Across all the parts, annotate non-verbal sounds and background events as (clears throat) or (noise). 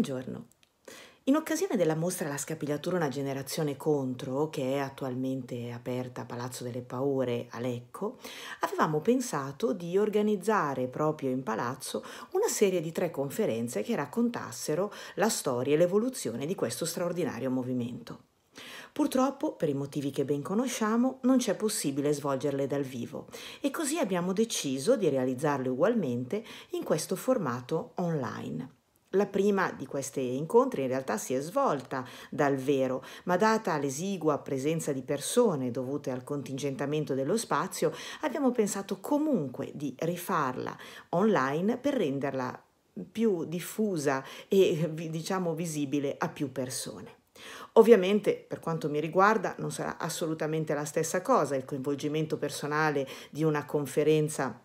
Buongiorno. In occasione della mostra La scapigliatura una generazione contro, che è attualmente aperta a Palazzo delle Paure a Lecco, avevamo pensato di organizzare proprio in palazzo una serie di tre conferenze che raccontassero la storia e l'evoluzione di questo straordinario movimento. Purtroppo, per i motivi che ben conosciamo, non c'è possibile svolgerle dal vivo e così abbiamo deciso di realizzarle ugualmente in questo formato online. La prima di questi incontri in realtà si è svolta dal vero, ma data l'esigua presenza di persone dovute al contingentamento dello spazio, abbiamo pensato comunque di rifarla online per renderla più diffusa e diciamo visibile a più persone. Ovviamente, per quanto mi riguarda, non sarà assolutamente la stessa cosa il coinvolgimento personale di una conferenza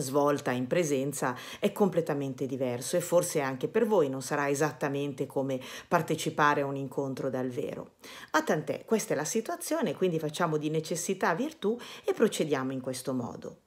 svolta in presenza è completamente diverso e forse anche per voi non sarà esattamente come partecipare a un incontro dal vero. Ma ah, tant'è, questa è la situazione, quindi facciamo di necessità virtù e procediamo in questo modo.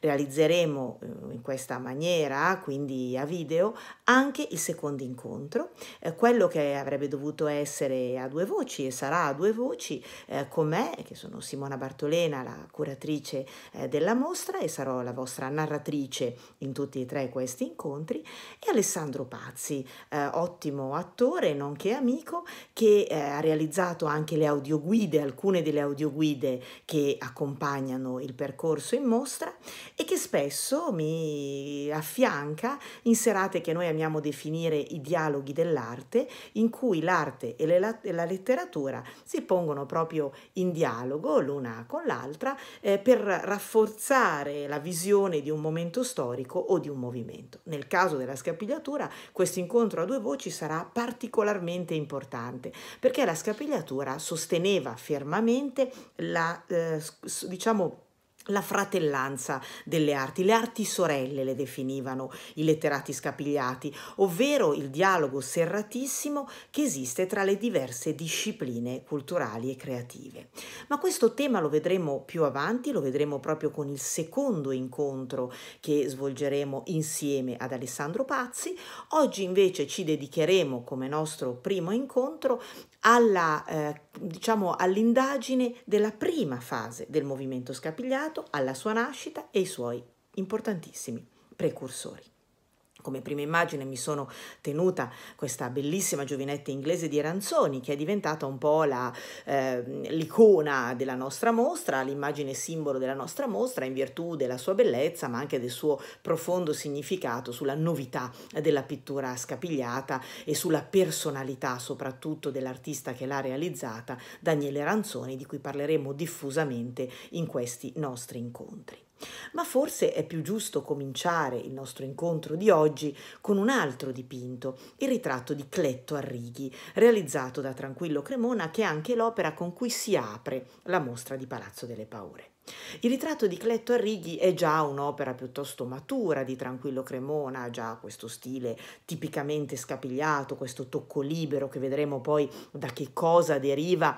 Realizzeremo eh, in questa maniera, quindi a video, anche il secondo incontro, eh, quello che avrebbe dovuto essere a due voci e sarà a due voci eh, con me, che sono Simona Bartolena, la curatrice eh, della mostra e sarò la vostra narratrice in tutti e tre questi incontri, e Alessandro Pazzi, eh, ottimo attore nonché amico che eh, ha realizzato anche le audioguide, alcune delle audioguide che accompagnano il percorso in mostra e che spesso mi affianca in serate che noi amiamo amiamo definire i dialoghi dell'arte, in cui l'arte e la, la letteratura si pongono proprio in dialogo l'una con l'altra eh, per rafforzare la visione di un momento storico o di un movimento. Nel caso della scapigliatura questo incontro a due voci sarà particolarmente importante perché la scapigliatura sosteneva fermamente la, eh, diciamo, la fratellanza delle arti, le arti sorelle le definivano i letterati scapigliati, ovvero il dialogo serratissimo che esiste tra le diverse discipline culturali e creative. Ma questo tema lo vedremo più avanti, lo vedremo proprio con il secondo incontro che svolgeremo insieme ad Alessandro Pazzi. Oggi invece ci dedicheremo come nostro primo incontro alla, eh, diciamo, all'indagine della prima fase del movimento scapigliato, alla sua nascita e i suoi importantissimi precursori. Come prima immagine mi sono tenuta questa bellissima giovinetta inglese di Ranzoni che è diventata un po' la, eh, l'icona della nostra mostra, l'immagine simbolo della nostra mostra in virtù della sua bellezza ma anche del suo profondo significato sulla novità della pittura scapigliata e sulla personalità soprattutto dell'artista che l'ha realizzata, Daniele Ranzoni, di cui parleremo diffusamente in questi nostri incontri. Ma forse è più giusto cominciare il nostro incontro di oggi con un altro dipinto, il ritratto di Cletto Arrighi, realizzato da Tranquillo Cremona, che è anche l'opera con cui si apre la mostra di Palazzo delle Paure. Il ritratto di Cletto Arrighi è già un'opera piuttosto matura di Tranquillo Cremona, ha già questo stile tipicamente scapigliato, questo tocco libero che vedremo poi da che cosa deriva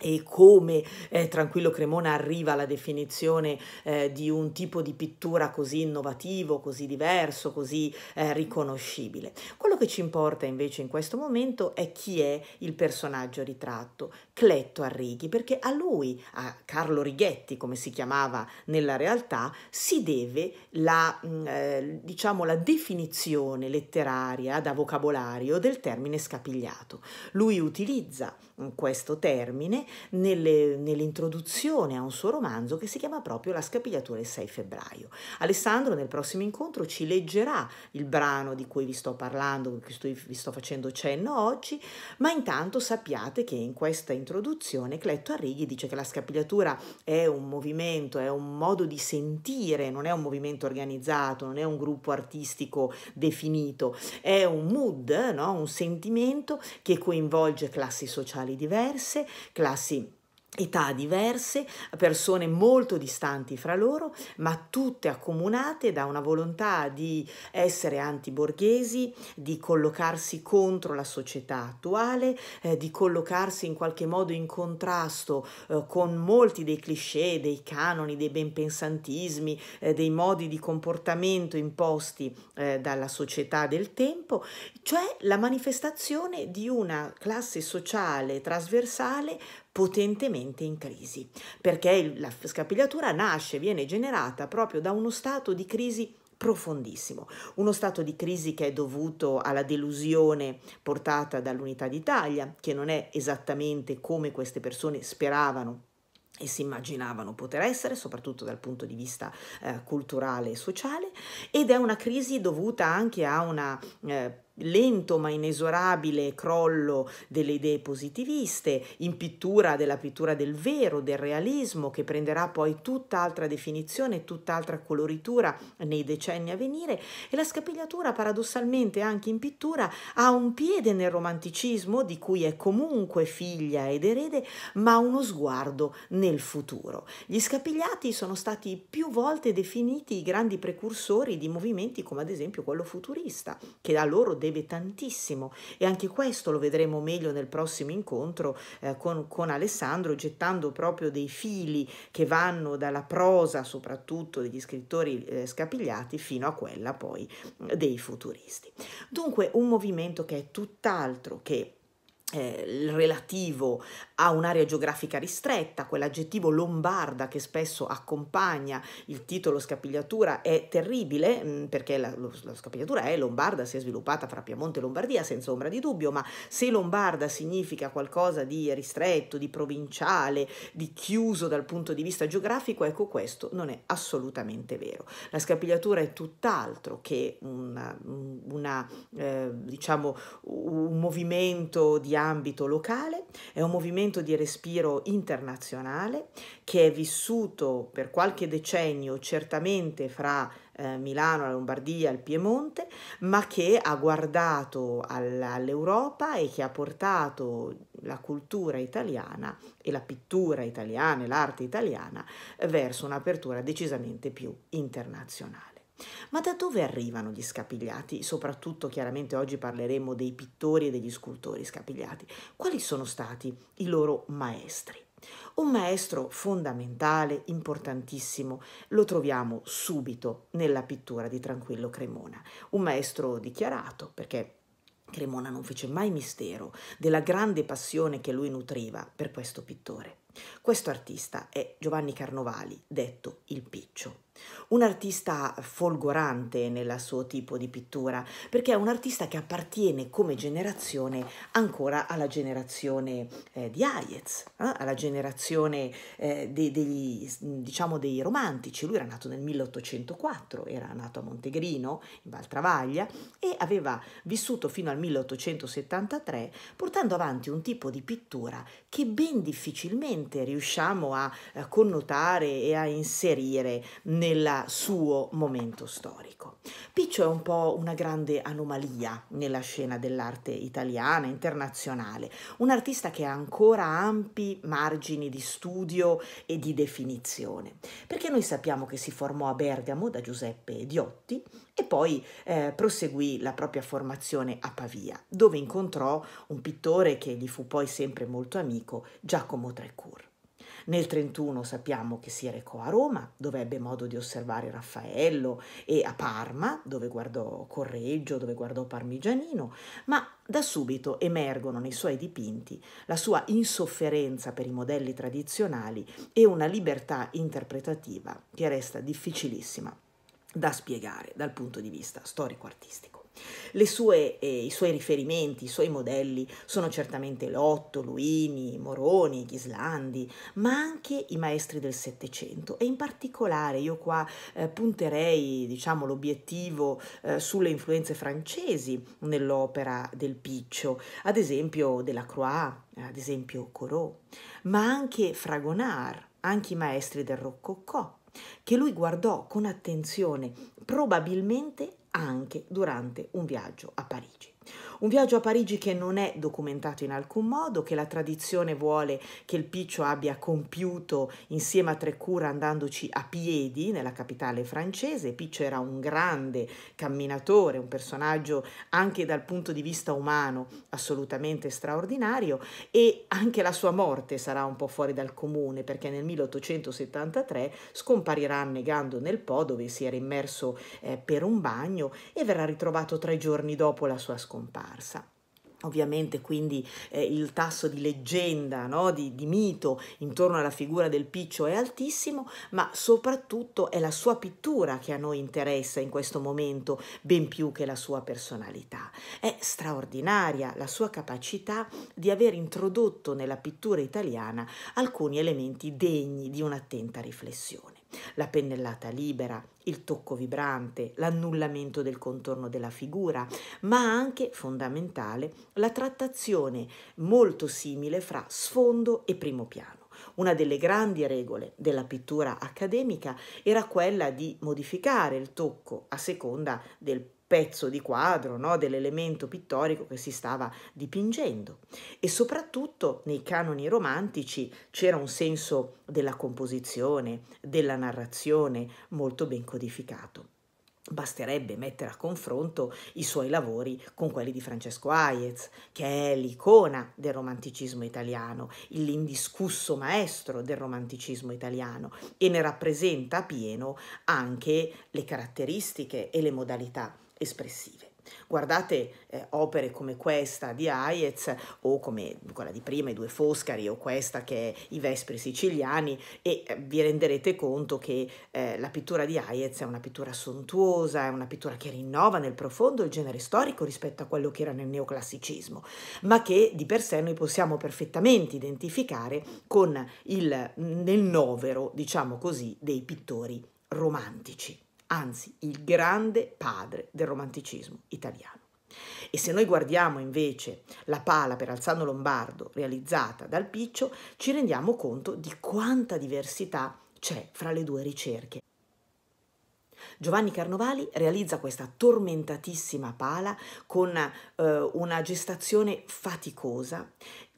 e come eh, Tranquillo Cremona arriva alla definizione eh, di un tipo di pittura così innovativo, così diverso, così eh, riconoscibile. Quello che ci importa invece in questo momento è chi è il personaggio ritratto, Cletto Arrighi, perché a lui, a Carlo Righetti come si chiamava nella realtà, si deve la, mm, eh, diciamo, la definizione letteraria da vocabolario del termine scapigliato. Lui utilizza mm, questo termine nelle, nell'introduzione a un suo romanzo che si chiama proprio La scapigliatura del 6 febbraio. Alessandro nel prossimo incontro ci leggerà il brano di cui vi sto parlando, di cui vi sto facendo cenno oggi, ma intanto sappiate che in questa introduzione Cletto Arrighi dice che la scapigliatura è un movimento, è un modo di sentire, non è un movimento organizzato, non è un gruppo artistico definito, è un mood, no? un sentimento che coinvolge classi sociali diverse, classi ragazzi età diverse, persone molto distanti fra loro, ma tutte accomunate da una volontà di essere antiborghesi, di collocarsi contro la società attuale, eh, di collocarsi in qualche modo in contrasto eh, con molti dei cliché, dei canoni, dei benpensantismi, eh, dei modi di comportamento imposti eh, dalla società del tempo, cioè la manifestazione di una classe sociale trasversale potentemente in crisi, perché la scapigliatura nasce, viene generata proprio da uno stato di crisi profondissimo, uno stato di crisi che è dovuto alla delusione portata dall'unità d'Italia, che non è esattamente come queste persone speravano e si immaginavano poter essere, soprattutto dal punto di vista eh, culturale e sociale, ed è una crisi dovuta anche a una eh, lento ma inesorabile crollo delle idee positiviste, in pittura della pittura del vero, del realismo, che prenderà poi tutt'altra definizione, tutt'altra coloritura nei decenni a venire, e la scapigliatura paradossalmente anche in pittura ha un piede nel romanticismo di cui è comunque figlia ed erede, ma uno sguardo nel futuro. Gli scapigliati sono stati più volte definiti i grandi precursori di movimenti come ad esempio quello futurista, che da loro piacerebbe tantissimo e anche questo lo vedremo meglio nel prossimo incontro eh, con, con Alessandro, gettando proprio dei fili che vanno dalla prosa soprattutto degli scrittori eh, scapigliati fino a quella poi dei futuristi. Dunque un movimento che è tutt'altro che eh, relativo ha un'area geografica ristretta, quell'aggettivo lombarda che spesso accompagna il titolo scapigliatura è terribile mm, perché la, lo, la, scapigliatura è lombarda, si è sviluppata fra Piemonte e Lombardia senza ombra di dubbio, ma se lombarda significa qualcosa di ristretto, di provinciale, di chiuso dal punto di vista geografico, ecco questo non è assolutamente vero. La scapigliatura è tutt'altro che una, una, eh, diciamo, un movimento di ambito locale, è un movimento movimento di respiro internazionale che è vissuto per qualche decennio certamente fra eh, Milano, la Lombardia, il Piemonte, ma che ha guardato all'Europa e che ha portato la cultura italiana e la pittura italiana e l'arte italiana verso un'apertura decisamente più internazionale. Ma da dove arrivano gli scapigliati? Soprattutto chiaramente oggi parleremo dei pittori e degli scultori scapigliati. Quali sono stati i loro maestri? Un maestro fondamentale, importantissimo, lo troviamo subito nella pittura di Tranquillo Cremona. Un maestro dichiarato perché Cremona non fece mai mistero della grande passione che lui nutriva per questo pittore. Questo artista è Giovanni Carnovali, detto il Piccio. Un artista folgorante nel suo tipo di pittura, perché è un artista che appartiene come generazione ancora alla generazione eh, di Hayez, eh? alla generazione eh, dei, degli, diciamo, dei romantici. Lui era nato nel 1804, era nato a Montegrino, in Valtravaglia, e aveva vissuto fino al 1873 portando avanti un tipo di pittura che ben difficilmente riusciamo a, a connotare e a inserire nel suo momento storico. Piccio è un po' una grande anomalia nella scena dell'arte italiana, internazionale, un artista che ha ancora ampi margini di studio e di definizione, perché noi sappiamo che si formò a Bergamo da Giuseppe Diotti e poi eh, proseguì la propria formazione a Pavia, dove incontrò un pittore che gli fu poi sempre molto amico, Giacomo Trecourt. Nel 31 sappiamo che si recò a Roma, dove ebbe modo di osservare Raffaello, e a Parma, dove guardò Correggio, dove guardò Parmigianino, ma da subito emergono nei suoi dipinti la sua insofferenza per i modelli tradizionali e una libertà interpretativa che resta difficilissima da spiegare dal punto di vista storico-artistico. Sue, eh, I suoi riferimenti, i suoi modelli sono certamente Lotto, Luini, Moroni, Ghislandi, ma anche i maestri del Settecento e in particolare io qua eh, punterei diciamo, l'obiettivo eh, sulle influenze francesi nell'opera del Piccio, ad esempio Delacroix, ad esempio Corot, ma anche Fragonard, anche i maestri del Roccocò che lui guardò con attenzione, probabilmente anche durante un viaggio a Parigi. Un viaggio a Parigi che non è documentato in alcun modo, che la tradizione vuole che il Piccio abbia compiuto insieme a Trecura andandoci a piedi nella capitale francese. Piccio era un grande camminatore, un personaggio anche dal punto di vista umano assolutamente straordinario e anche la sua morte sarà un po' fuori dal comune perché nel 1873 scomparirà annegando nel Po dove si era immerso eh, per un bagno bagno e verrà ritrovato tre giorni dopo la sua scomparsa. Ovviamente quindi eh, il tasso di leggenda, no? di, di, mito intorno alla figura del Piccio è altissimo, ma soprattutto è la sua pittura che a noi interessa in questo momento, ben più che la sua personalità. È straordinaria la sua capacità di aver introdotto nella pittura italiana alcuni elementi degni di un'attenta riflessione la pennellata libera, il tocco vibrante, l'annullamento del contorno della figura, ma anche, fondamentale, la trattazione molto simile fra sfondo e primo piano. Una delle grandi regole della pittura accademica era quella di modificare il tocco a seconda del pezzo di quadro, no? dell'elemento pittorico che si stava dipingendo. E soprattutto nei canoni romantici c'era un senso della composizione, della narrazione molto ben codificato. Basterebbe mettere a confronto i suoi lavori con quelli di Francesco Hayez, che è l'icona del romanticismo italiano, l'indiscusso maestro del romanticismo italiano e ne rappresenta a pieno anche le caratteristiche e le modalità espressive. Guardate eh, opere come questa di Hayez o come quella di prima, i due Foscari o questa che è i Vespri siciliani e eh, vi renderete conto che eh, la pittura di Hayez è una pittura sontuosa, è una pittura che rinnova nel profondo il genere storico rispetto a quello che era nel neoclassicismo, ma che di per sé noi possiamo perfettamente identificare con il, mm, nel novero, diciamo così, dei pittori romantici anzi il grande padre del romanticismo italiano. E se noi guardiamo invece la pala per Alzano Lombardo realizzata dal Piccio, ci rendiamo conto di quanta diversità c'è fra le due ricerche. Giovanni Carnovali realizza questa tormentatissima pala con eh, una gestazione faticosa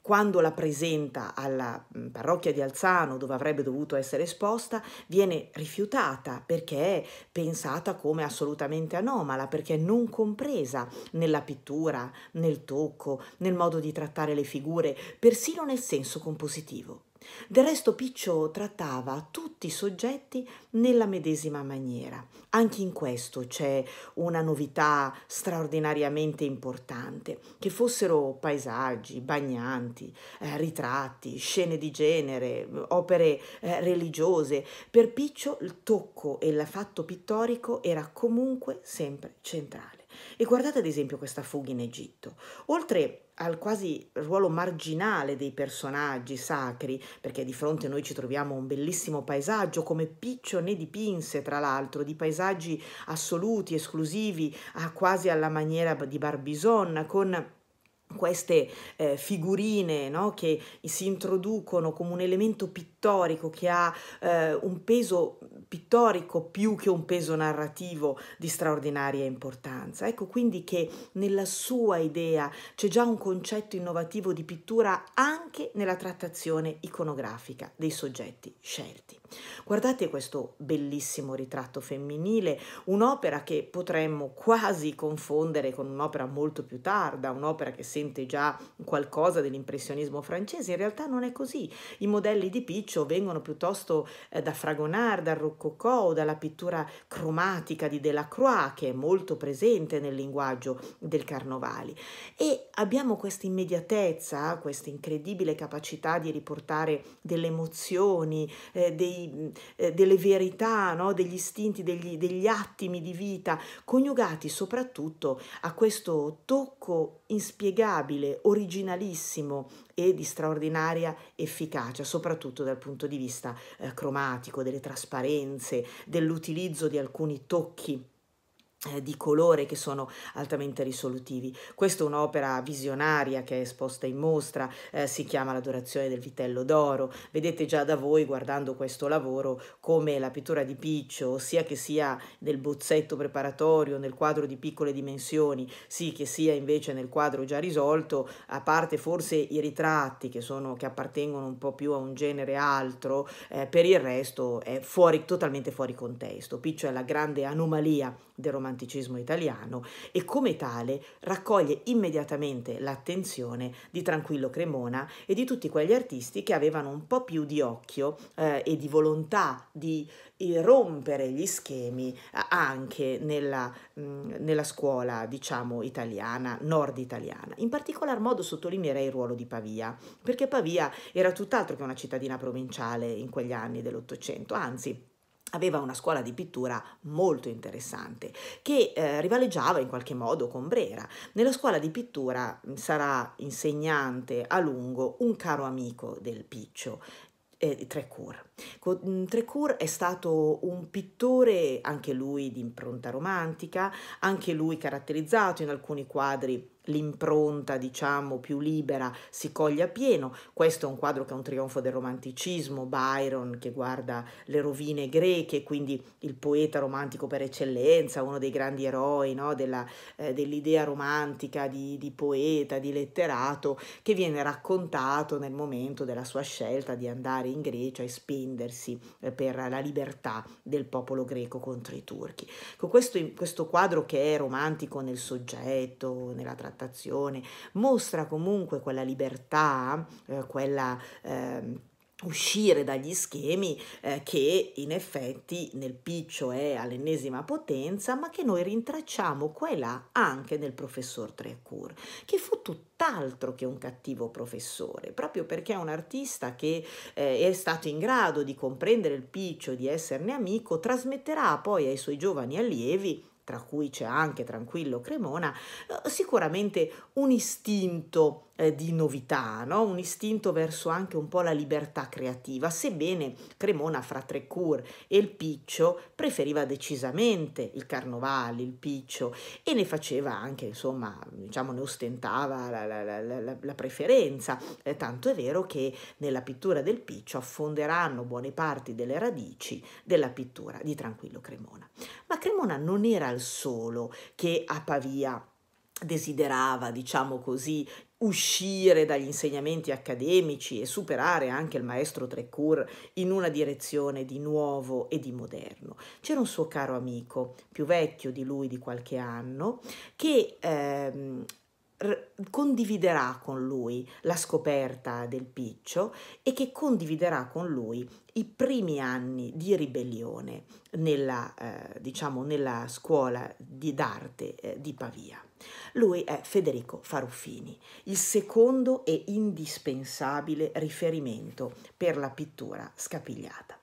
quando la presenta alla mm, parrocchia di Alzano, dove avrebbe dovuto essere esposta, viene rifiutata perché è pensata come assolutamente anomala, perché non compresa nella pittura, nel tocco, nel modo di trattare le figure, persino nel senso compositivo. Del resto Piccio trattava tutti i soggetti nella medesima maniera. Anche in questo c'è una novità straordinariamente importante, che fossero paesaggi, bagnanti, eh, ritratti, scene di genere, opere eh, religiose. Per Piccio il tocco e il fatto pittorico era comunque sempre centrale. E guardate ad esempio questa fuga in Egitto. Oltre al quasi ruolo marginale dei personaggi sacri, perché di fronte noi ci troviamo un bellissimo paesaggio, come Piccio ne dipinse tra l'altro, di paesaggi assoluti, esclusivi, quasi alla maniera di Barbizon, con queste eh, figurine no, che si introducono come un elemento pittorico pittorico, che ha eh, un peso pittorico più che un peso narrativo di straordinaria importanza. Ecco quindi che nella sua idea c'è già un concetto innovativo di pittura anche nella trattazione iconografica dei soggetti scelti. Guardate questo bellissimo ritratto femminile, un'opera che potremmo quasi confondere con un'opera molto più tarda, un'opera che sente già qualcosa dell'impressionismo francese, in realtà non è così. I modelli di Piccio Capriccio vengono piuttosto eh, da Fragonard, dal Rococò o dalla pittura cromatica di Delacroix che è molto presente nel linguaggio del Carnovali e abbiamo questa immediatezza, questa incredibile capacità di riportare delle emozioni, eh, dei, eh, delle verità, no? degli istinti, degli, degli attimi di vita coniugati soprattutto a questo tocco inspiegabile, originalissimo e di straordinaria efficacia, soprattutto dal punto di vista eh, cromatico, delle trasparenze, dell'utilizzo di alcuni tocchi eh, di colore che sono altamente risolutivi. Questa è un'opera visionaria che è esposta in mostra, eh, si chiama L'adorazione del vitello d'oro. Vedete già da voi guardando questo lavoro come la pittura di Piccio, sia che sia nel bozzetto preparatorio, nel quadro di piccole dimensioni, sì che sia invece nel quadro già risolto, a parte forse i ritratti che, sono, che appartengono un po' più a un genere altro, eh, per il resto è fuori, totalmente fuori contesto. Piccio è la grande anomalia del romanticismo italiano e come tale raccoglie immediatamente l'attenzione di Tranquillo Cremona e di tutti quegli artisti che avevano un po' più di occhio eh, e di volontà di eh, rompere gli schemi eh, anche nella, mh, mm, nella scuola diciamo italiana, nord italiana. In particolar modo sottolineerei il ruolo di Pavia, perché Pavia era tutt'altro che una cittadina provinciale in quegli anni dell'Ottocento, anzi aveva una scuola di pittura molto interessante che eh, rivaleggiava in qualche modo con Brera. Nella scuola di pittura sarà insegnante a lungo un caro amico del Piccio, eh, Trecour. è stato un pittore anche lui di impronta romantica, anche lui caratterizzato in alcuni quadri l'impronta diciamo più libera si coglie a pieno questo è un quadro che è un trionfo del romanticismo Byron che guarda le rovine greche quindi il poeta romantico per eccellenza uno dei grandi eroi no, della, eh, dell'idea romantica di, di poeta di letterato che viene raccontato nel momento della sua scelta di andare in Grecia e spendersi eh, per la libertà del popolo greco contro i turchi questo, questo quadro che è romantico nel soggetto nella tradizione contrattazione, mostra comunque quella libertà, eh, quella... Eh, uscire dagli schemi eh, che in effetti nel piccio è all'ennesima potenza, ma che noi rintracciamo qua e là anche nel professor Trecourt, che fu tutt'altro che un cattivo professore, proprio perché è un artista che eh, è stato in grado di comprendere il piccio, di esserne amico, trasmetterà poi ai suoi giovani allievi tra cui c'è anche Tranquillo Cremona, eh, sicuramente un istinto eh, di novità, no? un istinto verso anche un po' la libertà creativa, sebbene Cremona fra Trecourt e il Piccio preferiva decisamente il Carnovale, il Piccio e ne faceva anche, insomma, diciamo, ne ostentava la, la, la, la preferenza, eh, tanto è vero che nella pittura del Piccio affonderanno buone parti delle radici della pittura di Tranquillo Cremona. Ma Cremona non era il solo che a Pavia desiderava, diciamo così, uscire dagli insegnamenti accademici e superare anche il maestro Trecourt in una direzione di nuovo e di moderno. C'era un suo caro amico, più vecchio di lui di qualche anno, che ehm, condividerà con lui la scoperta del piccio e che condividerà con lui i primi anni di ribellione nella, eh, diciamo, nella scuola di d'arte eh, di Pavia. Lui è Federico Faruffini, il secondo e indispensabile riferimento per la pittura scapigliata.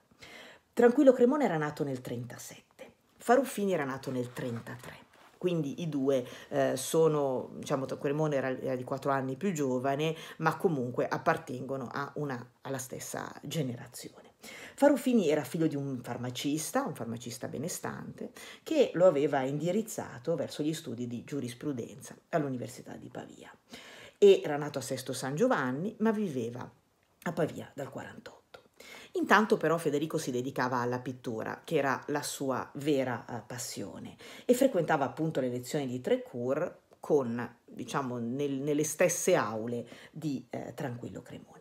Tranquillo Cremona era nato nel 1937, Faruffini era nato nel 1933 quindi i due eh, sono, diciamo, Cremone era, era, di 4 anni più giovane, ma comunque appartengono una, alla stessa generazione. Farufini era figlio di un farmacista, un farmacista benestante, che lo aveva indirizzato verso gli studi di giurisprudenza all'Università di Pavia. Era nato a Sesto San Giovanni, ma viveva a Pavia dal 48. Intanto però Federico si dedicava alla pittura, che era la sua vera eh, passione, e frequentava appunto le lezioni di Trecourt con, diciamo, nel, nelle stesse aule di eh, Tranquillo Cremona.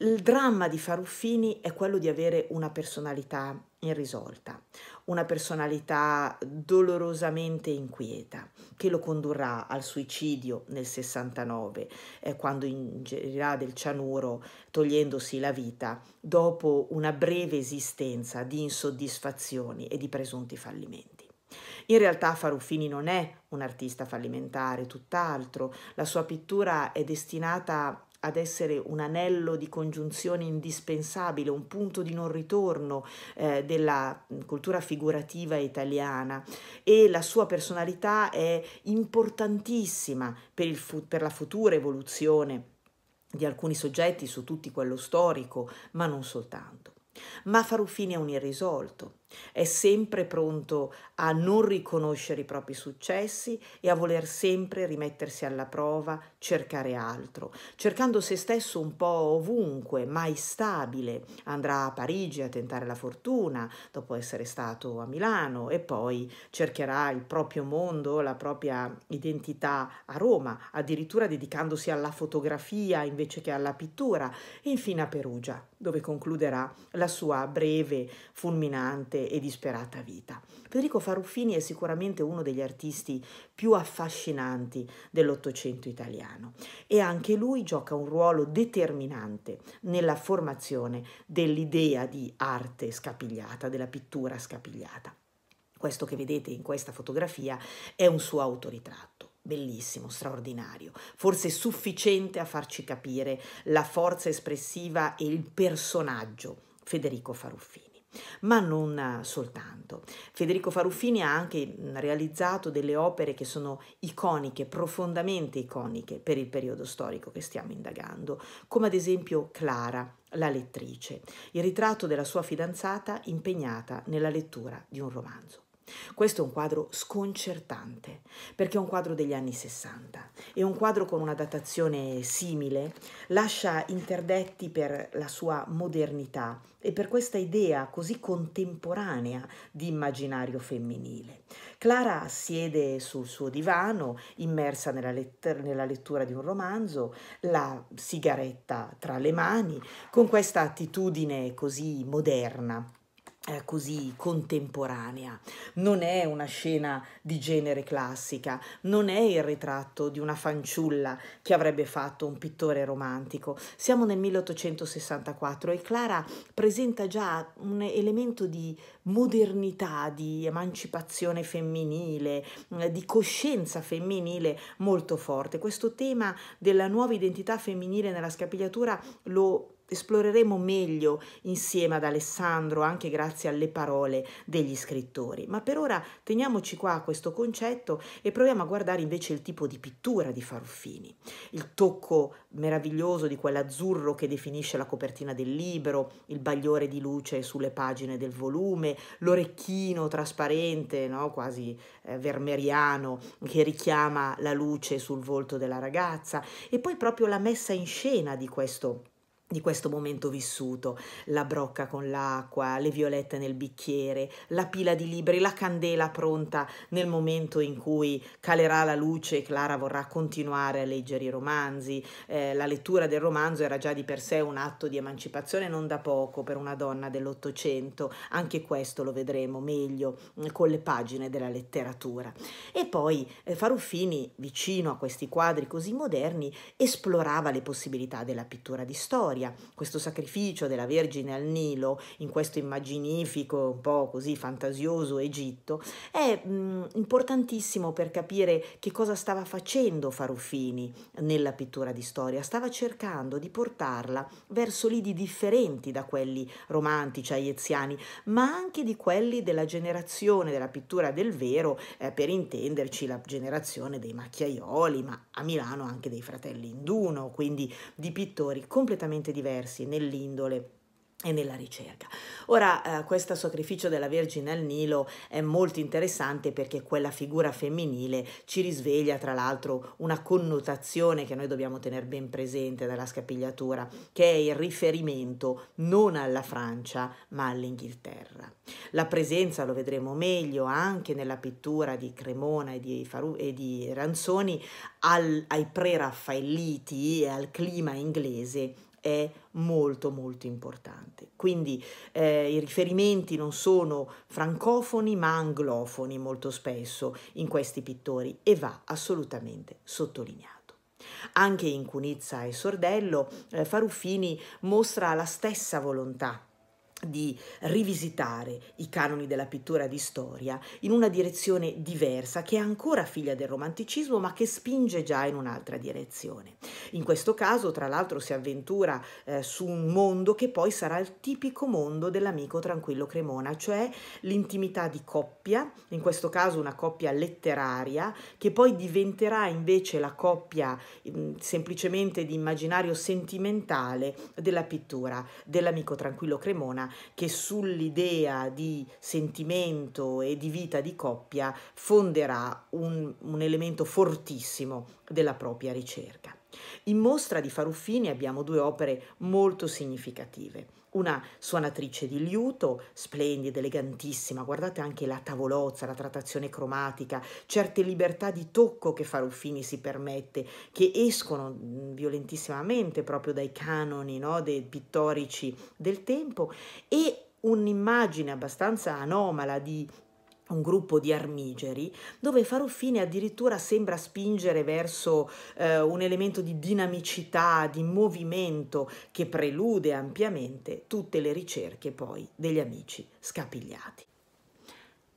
Il dramma di Faruffini è quello di avere una personalità irrisolta, una personalità dolorosamente inquieta, che lo condurrà al suicidio nel 69, eh, quando ingerirà del cianuro togliendosi la vita, dopo una breve esistenza di insoddisfazioni e di presunti fallimenti. In realtà Faruffini non è un artista fallimentare, tutt'altro, la sua pittura è destinata ad essere un anello di congiunzione indispensabile, un punto di non ritorno eh, della cultura figurativa italiana e la sua personalità è importantissima per, per la futura evoluzione di alcuni soggetti su tutti quello storico, ma non soltanto. Ma Faruffini è un irrisolto, è sempre pronto a non riconoscere i propri successi e a voler sempre rimettersi alla prova, cercare altro, cercando se stesso un po' ovunque, mai stabile. Andrà a Parigi a tentare la fortuna, dopo essere stato a Milano e poi cercherà il proprio mondo, la propria identità a Roma, addirittura dedicandosi alla fotografia invece che alla pittura e infine a Perugia, dove concluderà la sua breve, fulminante triste e disperata vita. Federico Faruffini è sicuramente uno degli artisti più affascinanti dell'Ottocento italiano e anche lui gioca un ruolo determinante nella formazione dell'idea di arte scapigliata, della pittura scapigliata. Questo che vedete in questa fotografia è un suo autoritratto bellissimo, straordinario, forse sufficiente a farci capire la forza espressiva e il personaggio Federico Faruffini ma non eh, soltanto. Federico Faruffini ha anche mm, realizzato delle opere che sono iconiche, profondamente iconiche per il periodo storico che stiamo indagando, come ad esempio Clara, la lettrice, il ritratto della sua fidanzata impegnata nella lettura di un romanzo. Questo è un quadro sconcertante, perché è un quadro degli anni 60 e un quadro con una datazione simile lascia interdetti per la sua modernità e per questa idea così contemporanea di immaginario femminile. Clara siede sul suo divano, immersa nella, let nella lettura di un romanzo, la sigaretta tra le mani, con questa attitudine così moderna eh, così contemporanea, non è una scena di genere classica, non è il ritratto di una fanciulla che avrebbe fatto un pittore romantico. Siamo nel 1864 e Clara presenta già un elemento di modernità, di emancipazione femminile, mm, di coscienza femminile molto forte. Questo tema della nuova identità femminile nella scapigliatura lo esploreremo meglio insieme ad Alessandro anche grazie alle parole degli scrittori. Ma per ora teniamoci qua a questo concetto e proviamo a guardare invece il tipo di pittura di Faruffini, il tocco meraviglioso di quell'azzurro che definisce la copertina del libro, il bagliore di luce sulle pagine del volume, l'orecchino trasparente, no? quasi eh, vermeriano, che richiama la luce sul volto della ragazza e poi proprio la messa in scena di questo di questo momento vissuto, la brocca con l'acqua, le violette nel bicchiere, la pila di libri, la candela pronta nel momento in cui calerà la luce e Clara vorrà continuare a leggere i romanzi. Eh, la lettura del romanzo era già di per sé un atto di emancipazione non da poco per una donna dell'Ottocento, anche questo lo vedremo meglio mm, con le pagine della letteratura. E poi eh, Faruffini, vicino a questi quadri così moderni, esplorava le possibilità della pittura di storia storia, questo sacrificio della Vergine al Nilo in questo immaginifico, un po' così fantasioso Egitto, è mh, importantissimo per capire che cosa stava facendo Faruffini nella pittura di storia, stava cercando di portarla verso lidi differenti da quelli romantici, aieziani, ma anche di quelli della generazione della pittura del vero, eh, per intenderci la generazione dei macchiaioli, ma a Milano anche dei fratelli Induno, quindi di pittori completamente completamente diversi nell'indole e nella ricerca. Ora, eh, questo sacrificio della Vergine al Nilo è molto interessante perché quella figura femminile ci risveglia, tra l'altro, una connotazione che noi dobbiamo tenere ben presente dalla scapigliatura, che è il riferimento non alla Francia, ma all'Inghilterra. La presenza, lo vedremo meglio, anche nella pittura di Cremona e di, Faru- e di Ranzoni, al, ai pre-raffaelliti e al clima inglese è molto molto importante. Quindi eh, i riferimenti non sono francofoni ma anglofoni molto spesso in questi pittori e va assolutamente sottolineato. Anche in Cunizza e Sordello eh, Faruffini mostra la stessa volontà di rivisitare i canoni della pittura di storia in una direzione diversa che è ancora figlia del romanticismo ma che spinge già in un'altra direzione. In questo caso tra l'altro si avventura eh, su un mondo che poi sarà il tipico mondo dell'amico tranquillo Cremona, cioè l'intimità di coppia, in questo caso una coppia letteraria che poi diventerà invece la coppia mh, mm, semplicemente di immaginario sentimentale della pittura dell'amico tranquillo Cremona che sull'idea di sentimento e di vita di coppia fonderà un, un elemento fortissimo della propria ricerca. In mostra di Faruffini abbiamo due opere molto significative una suonatrice di liuto, splendida, elegantissima, guardate anche la tavolozza, la trattazione cromatica, certe libertà di tocco che Faruffini si permette, che escono mm, violentissimamente proprio dai canoni no, dei pittorici del tempo e un'immagine abbastanza anomala di un gruppo di armigeri, dove Faruffini addirittura sembra spingere verso eh, un elemento di dinamicità, di movimento che prelude ampiamente tutte le ricerche poi degli amici scapigliati.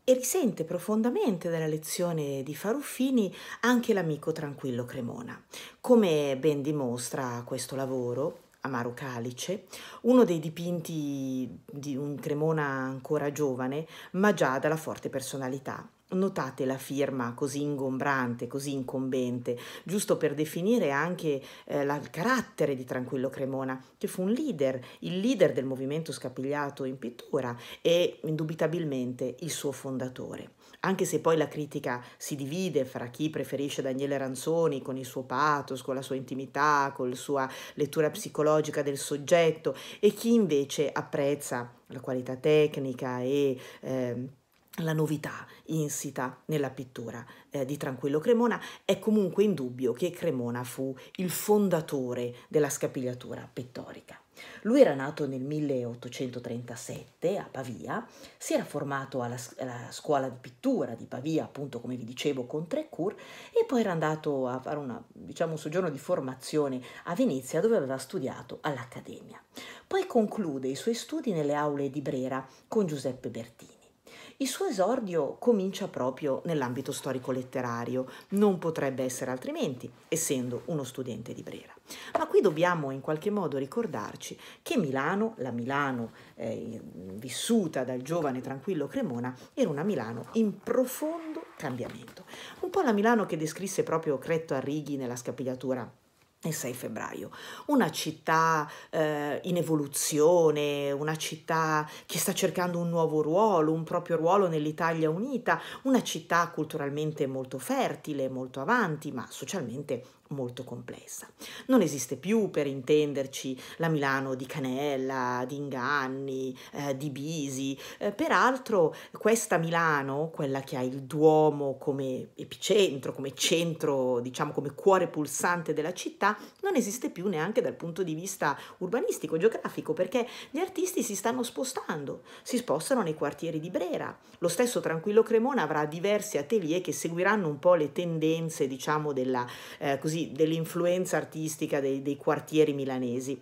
E risente profondamente della lezione di Faruffini anche l'amico tranquillo Cremona. Come ben dimostra questo lavoro, Amaro Calice, uno dei dipinti di un Cremona ancora giovane, ma già dalla forte personalità. Notate la firma così ingombrante, così incombente, giusto per definire anche eh, la, il carattere di Tranquillo Cremona, che fu un leader, il leader del movimento scapigliato in pittura e indubitabilmente il suo fondatore anche se poi la critica si divide fra chi preferisce Daniele Ranzoni con il suo pathos, con la sua intimità, con la sua lettura psicologica del soggetto e chi invece apprezza la qualità tecnica e... Eh, la novità insita nella pittura eh, di Tranquillo Cremona, è comunque indubbio che Cremona fu il fondatore della scapigliatura pittorica. Lui era nato nel 1837 a Pavia, si era formato alla, alla scuola di pittura di Pavia, appunto come vi dicevo, con Trecourt, e poi era andato a fare una, diciamo, un soggiorno di formazione a Venezia dove aveva studiato all'Accademia. Poi conclude i suoi studi nelle aule di Brera con Giuseppe Bertini. Il suo esordio comincia proprio nell'ambito storico-letterario, non potrebbe essere altrimenti, essendo uno studente di Brera. Ma qui dobbiamo in qualche modo ricordarci che Milano, la Milano eh, vissuta dal giovane tranquillo Cremona, era una Milano in profondo cambiamento. Un po' la Milano che descrisse proprio Cretto Arrighi nella scapigliatura e 6 febbraio. Una città eh, in evoluzione, una città che sta cercando un nuovo ruolo, un proprio ruolo nell'Italia unita, una città culturalmente molto fertile, molto avanti, ma socialmente molto complessa. Non esiste più, per intenderci, la Milano di Canella, di Inganni, eh, di Bisi. Eh, peraltro questa Milano, quella che ha il Duomo come epicentro, come centro, diciamo come cuore pulsante della città, non esiste più neanche dal punto di vista urbanistico, geografico, perché gli artisti si stanno spostando, si spostano nei quartieri di Brera. Lo stesso Tranquillo Cremona avrà diversi atelier che seguiranno un po' le tendenze, diciamo, eh, dell'influenza eh, dell artistica dei, dei quartieri milanesi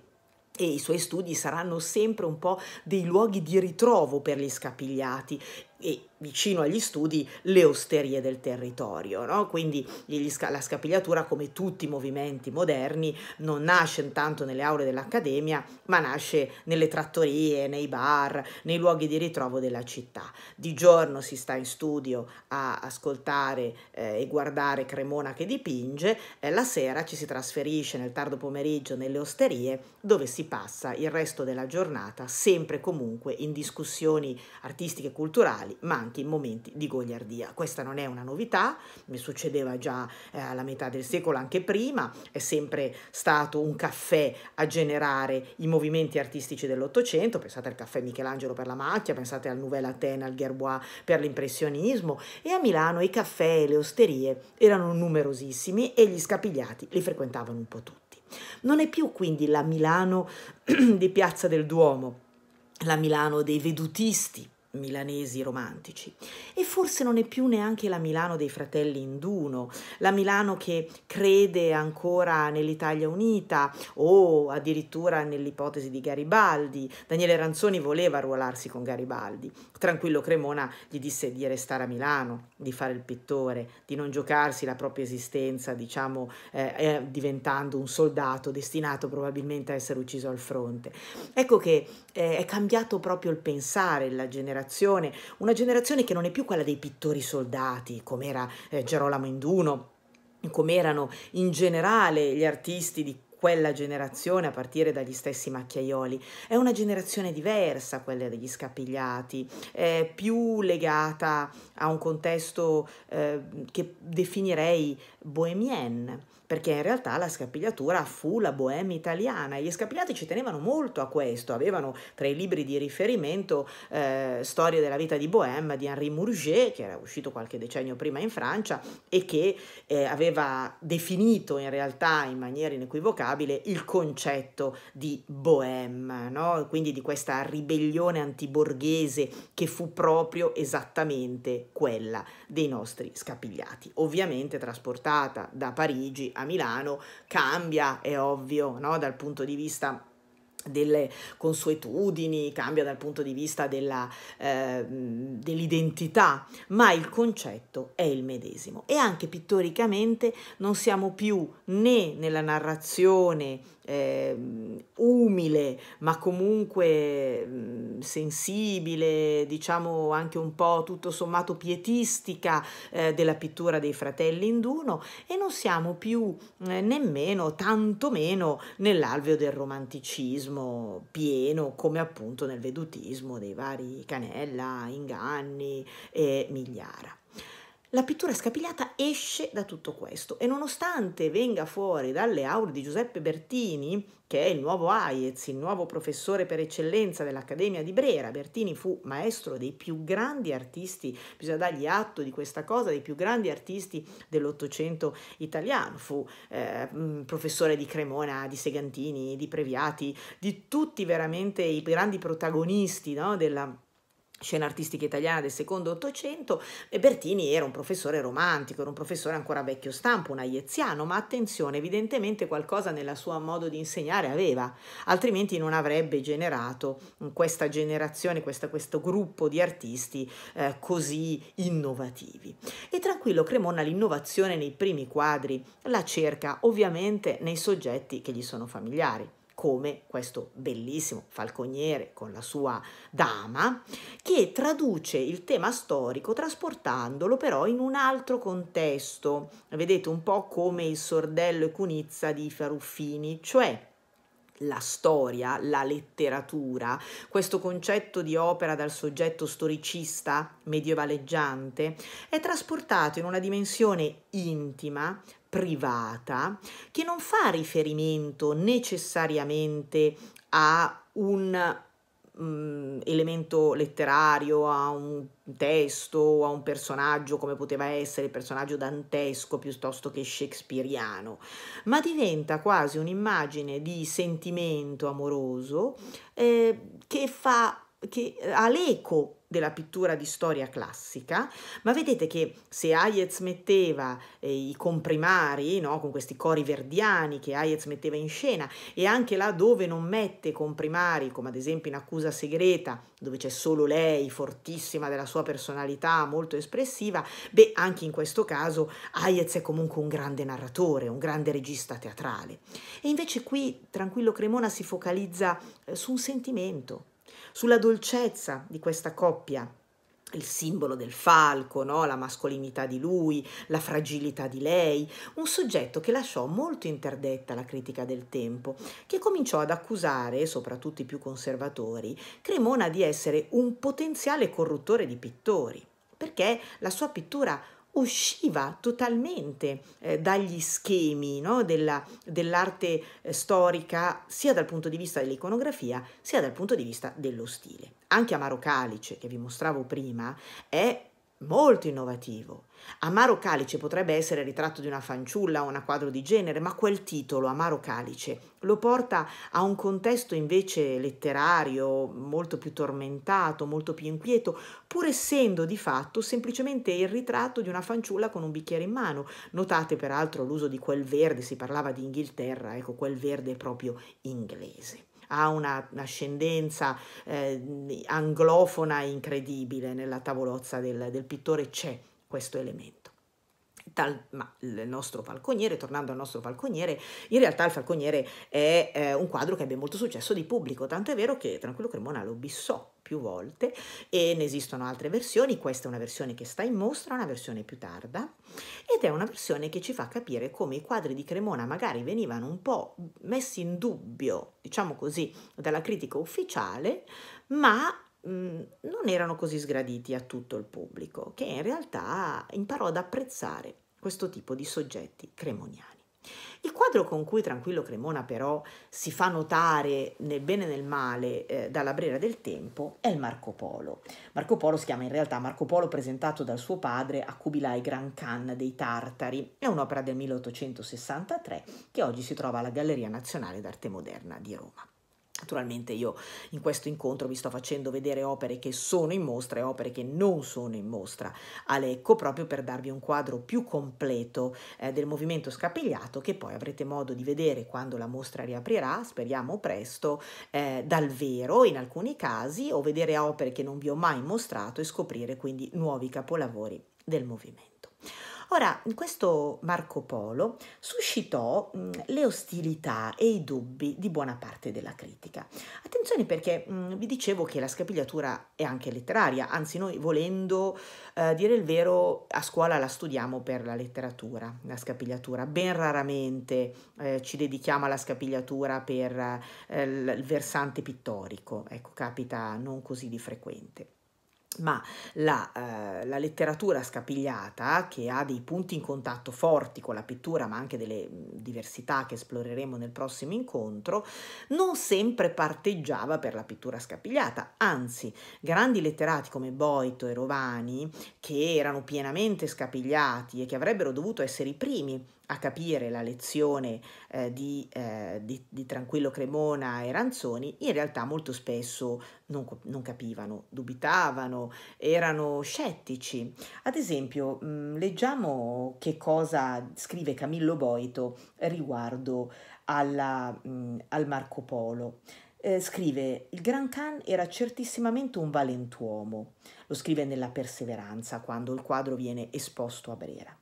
e i suoi studi saranno sempre un po' dei luoghi di ritrovo per gli scapigliati e vicino agli studi le osterie del territorio, no? quindi sca la scapigliatura come tutti i movimenti moderni non nasce intanto nelle aule dell'accademia ma nasce nelle trattorie, nei bar, nei luoghi di ritrovo della città. Di giorno si sta in studio a ascoltare eh, e guardare Cremona che dipinge, eh, la sera ci si trasferisce nel tardo pomeriggio nelle osterie dove si passa il resto della giornata sempre e comunque in discussioni artistiche e culturali ma anche anche in momenti di goliardia. Questa non è una novità, mi succedeva già eh, alla metà del secolo, anche prima, è sempre stato un caffè a generare i movimenti artistici dell'Ottocento, pensate al caffè Michelangelo per la macchia, pensate al Nouvelle Atene, al Gerbois per l'impressionismo e a Milano i caffè e le osterie erano numerosissimi e gli scapigliati li frequentavano un po' tutti. Non è più quindi la Milano (clears throat) di Piazza del Duomo, la Milano dei vedutisti, milanesi romantici. E forse non è più neanche la Milano dei fratelli Induno, la Milano che crede ancora nell'Italia unita o addirittura nell'ipotesi di Garibaldi. Daniele Ranzoni voleva ruolarsi con Garibaldi. Tranquillo Cremona gli disse di restare a Milano, di fare il pittore, di non giocarsi la propria esistenza, diciamo, eh, eh diventando un soldato destinato probabilmente a essere ucciso al fronte. Ecco che eh, è cambiato proprio il pensare, la generazione generazione, una generazione che non è più quella dei pittori soldati, come era eh, Gerolamo Induno, come erano in generale gli artisti di quella generazione a partire dagli stessi macchiaioli. È una generazione diversa, quella degli scapigliati, è più legata a un contesto eh, che definirei bohemienne perché in realtà la scapigliatura fu la bohème italiana e gli scapigliati ci tenevano molto a questo, avevano tra i libri di riferimento eh, Storie della vita di Bohème di Henri Murger, che era uscito qualche decennio prima in Francia e che eh, aveva definito in realtà in maniera inequivocabile il concetto di bohème, no? quindi di questa ribellione antiborghese che fu proprio esattamente quella dei nostri scapigliati. Ovviamente trasportata da Parigi a Milano cambia, è ovvio, no? dal punto di vista delle consuetudini, cambia dal punto di vista ehm, dell'identità, eh, dell ma il concetto è il medesimo. E anche pittoricamente non siamo più né nella narrazione eh, umile, ma comunque mh, sensibile, diciamo anche un po' tutto sommato pietistica eh, della pittura dei fratelli Induno e non siamo più eh, nemmeno, tantomeno, nell'alveo del romanticismo pieno come appunto nel vedutismo dei vari Canella, Inganni e Migliara. La pittura scapigliata esce da tutto questo e nonostante venga fuori dalle aule di Giuseppe Bertini, che è il nuovo Hayez, il nuovo professore per eccellenza dell'Accademia di Brera, Bertini fu maestro dei più grandi artisti, bisogna dargli atto di questa cosa, dei più grandi artisti dell'Ottocento italiano, fu eh, mm, professore di Cremona, di Segantini, di Previati, di tutti veramente i grandi protagonisti no, della scena artistica italiana del secondo ottocento e Bertini era un professore romantico, era un professore ancora vecchio stampo, un aieziano, ma attenzione, evidentemente qualcosa nella sua modo di insegnare aveva, altrimenti non avrebbe generato questa generazione, questa, questo gruppo di artisti eh, così innovativi. E tranquillo Cremona l'innovazione nei primi quadri la cerca ovviamente nei soggetti che gli sono familiari come questo bellissimo falconiere con la sua dama, che traduce il tema storico trasportandolo però in un altro contesto. Vedete un po' come il sordello e cunizza di Faruffini, cioè la storia, la letteratura, questo concetto di opera dal soggetto storicista medievaleggiante è trasportato in una dimensione intima, privata che non fa riferimento necessariamente a un mm, elemento letterario, a un testo o a un personaggio come poteva essere il personaggio dantesco piuttosto che shakespeariano, ma diventa quasi un'immagine di sentimento amoroso eh, che fa che ha l'eco della pittura di storia classica, ma vedete che se Hayez metteva eh, i comprimari, no, con questi cori verdiani che Hayez metteva in scena, e anche là dove non mette comprimari, come ad esempio in Accusa segreta, dove c'è solo lei, fortissima della sua personalità, molto espressiva, beh, anche in questo caso Hayez è comunque un grande narratore, un grande regista teatrale. E invece qui Tranquillo Cremona si focalizza eh, su un sentimento, sulla dolcezza di questa coppia, il simbolo del falco, no? la mascolinità di lui, la fragilità di lei, un soggetto che lasciò molto interdetta la critica del tempo, che cominciò ad accusare, soprattutto i più conservatori, Cremona di essere un potenziale corruttore di pittori, perché la sua pittura usciva totalmente eh, dagli schemi no, della, dell'arte eh, storica, sia dal punto di vista dell'iconografia, sia dal punto di vista dello stile. Anche Amaro Calice, che vi mostravo prima, è molto innovativo, Amaro Calice potrebbe essere il ritratto di una fanciulla o una quadro di genere, ma quel titolo, Amaro Calice, lo porta a un contesto invece letterario molto più tormentato, molto più inquieto, pur essendo di fatto semplicemente il ritratto di una fanciulla con un bicchiere in mano. Notate peraltro l'uso di quel verde, si parlava di Inghilterra, ecco, quel verde è proprio inglese ha un'ascendenza eh, anglofona incredibile nella tavolozza del, del pittore c'è questo elemento. Tal, ma il nostro falconiere, tornando al nostro falconiere, in realtà il falconiere è eh, un quadro che abbia molto successo di pubblico, tanto è vero che Tranquillo Cremona lo bissò più volte e ne esistono altre versioni, questa è una versione che sta in mostra, una versione più tarda ed è una versione che ci fa capire come i quadri di Cremona magari venivano un po' messi in dubbio, diciamo così, dalla critica ufficiale, ma Mm, non erano così sgraditi a tutto il pubblico, che in realtà imparò ad apprezzare questo tipo di soggetti cremoniani. Il quadro con cui Tranquillo Cremona però si fa notare nel bene e nel male eh, dalla brera del tempo è il Marco Polo. Marco Polo si chiama in realtà Marco Polo presentato dal suo padre a Kubilai Gran Khan dei Tartari. È un'opera del 1863 che oggi si trova alla Galleria Nazionale d'Arte Moderna di Roma. Naturalmente io in questo incontro vi sto facendo vedere opere che sono in mostra e opere che non sono in mostra a Lecco proprio per darvi un quadro più completo eh, del movimento scapigliato che poi avrete modo di vedere quando la mostra riaprirà, speriamo presto, eh, dal vero in alcuni casi o vedere opere che non vi ho mai mostrato e scoprire quindi nuovi capolavori del movimento. Ora, questo Marco Polo suscitò mh, mm, le ostilità e i dubbi di buona parte della critica. Attenzione perché mh, mm, vi dicevo che la scapigliatura è anche letteraria, anzi noi volendo eh, dire il vero a scuola la studiamo per la letteratura, la scapigliatura, ben raramente eh, ci dedichiamo alla scapigliatura per eh, il versante pittorico, ecco capita non così di frequente ma la, eh, la, letteratura scapigliata, che ha dei punti in contatto forti con la pittura, ma anche delle mm, diversità che esploreremo nel prossimo incontro, non sempre parteggiava per la pittura scapigliata, anzi grandi letterati come Boito e Rovani, che erano pienamente scapigliati e che avrebbero dovuto essere i primi a capire la lezione eh, di, eh, di, di, Tranquillo Cremona e Ranzoni, in realtà molto spesso non, non capivano, dubitavano, erano scettici. Ad esempio, mh, mm, leggiamo che cosa scrive Camillo Boito riguardo alla, mh, mm, al Marco Polo. Eh, scrive il Gran Khan era certissimamente un valentuomo, lo scrive nella Perseveranza quando il quadro viene esposto a Brera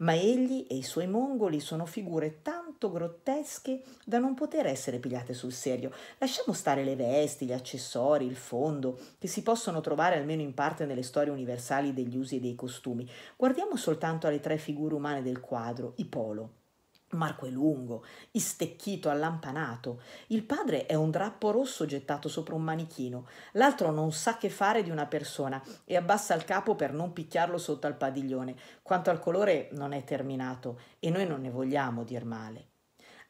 ma egli e i suoi mongoli sono figure tanto grottesche da non poter essere pigliate sul serio. Lasciamo stare le vesti, gli accessori, il fondo, che si possono trovare almeno in parte nelle storie universali degli usi e dei costumi. Guardiamo soltanto alle tre figure umane del quadro, i polo. Marco è lungo, istecchito, allampanato. Il padre è un drappo rosso gettato sopra un manichino. L'altro non sa che fare di una persona e abbassa il capo per non picchiarlo sotto al padiglione. Quanto al colore non è terminato e noi non ne vogliamo dir male.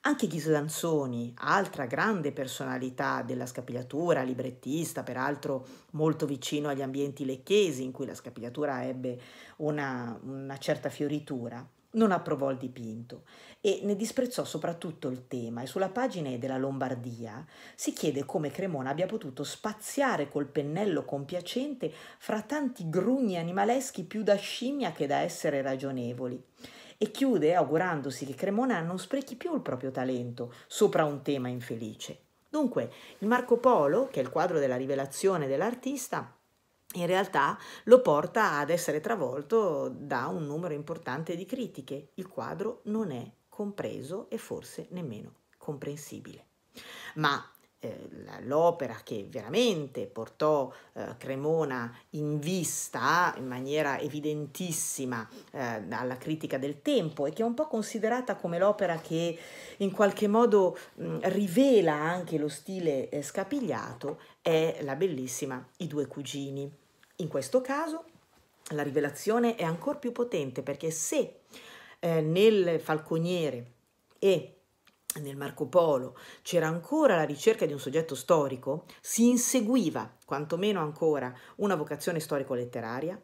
Anche Ghislanzoni, altra grande personalità della scapigliatura, librettista, peraltro molto vicino agli ambienti lecchesi in cui la scapigliatura ebbe una, una certa fioritura, non approvò il dipinto e ne disprezzò soprattutto il tema e sulla pagina della Lombardia si chiede come Cremona abbia potuto spaziare col pennello compiacente fra tanti grugni animaleschi più da scimmia che da essere ragionevoli e chiude augurandosi che Cremona non sprechi più il proprio talento sopra un tema infelice. Dunque, il Marco Polo, che è il quadro della rivelazione dell'artista, in realtà lo porta ad essere travolto da un numero importante di critiche. Il quadro non è compreso e forse nemmeno comprensibile. Ma eh, l'opera che veramente portò eh, Cremona in vista in maniera evidentissima eh, alla critica del tempo e che è un po' considerata come l'opera che in qualche modo mh, mm, rivela anche lo stile eh, scapigliato è la bellissima I due cugini in questo caso la rivelazione è ancora più potente perché se eh, nel Falconiere e nel Marco Polo c'era ancora la ricerca di un soggetto storico, si inseguiva, quantomeno ancora, una vocazione storico-letteraria.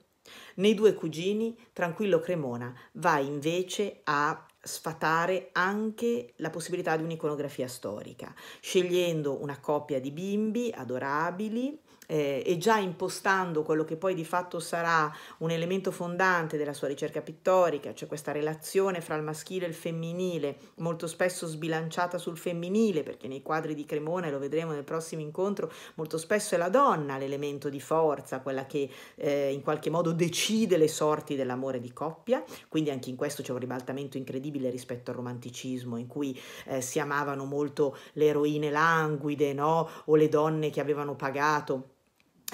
Nei due cugini, Tranquillo Cremona va invece a sfatare anche la possibilità di un'iconografia storica, scegliendo una coppia di bimbi adorabili eh, e già impostando quello che poi di fatto sarà un elemento fondante della sua ricerca pittorica, cioè questa relazione fra il maschile e il femminile, molto spesso sbilanciata sul femminile, perché nei quadri di Cremona, lo vedremo nel prossimo incontro, molto spesso è la donna l'elemento di forza, quella che eh, in qualche modo decide le sorti dell'amore di coppia, quindi anche in questo c'è un ribaltamento incredibile rispetto al romanticismo, in cui eh, si amavano molto le eroine languide, no? o le donne che avevano pagato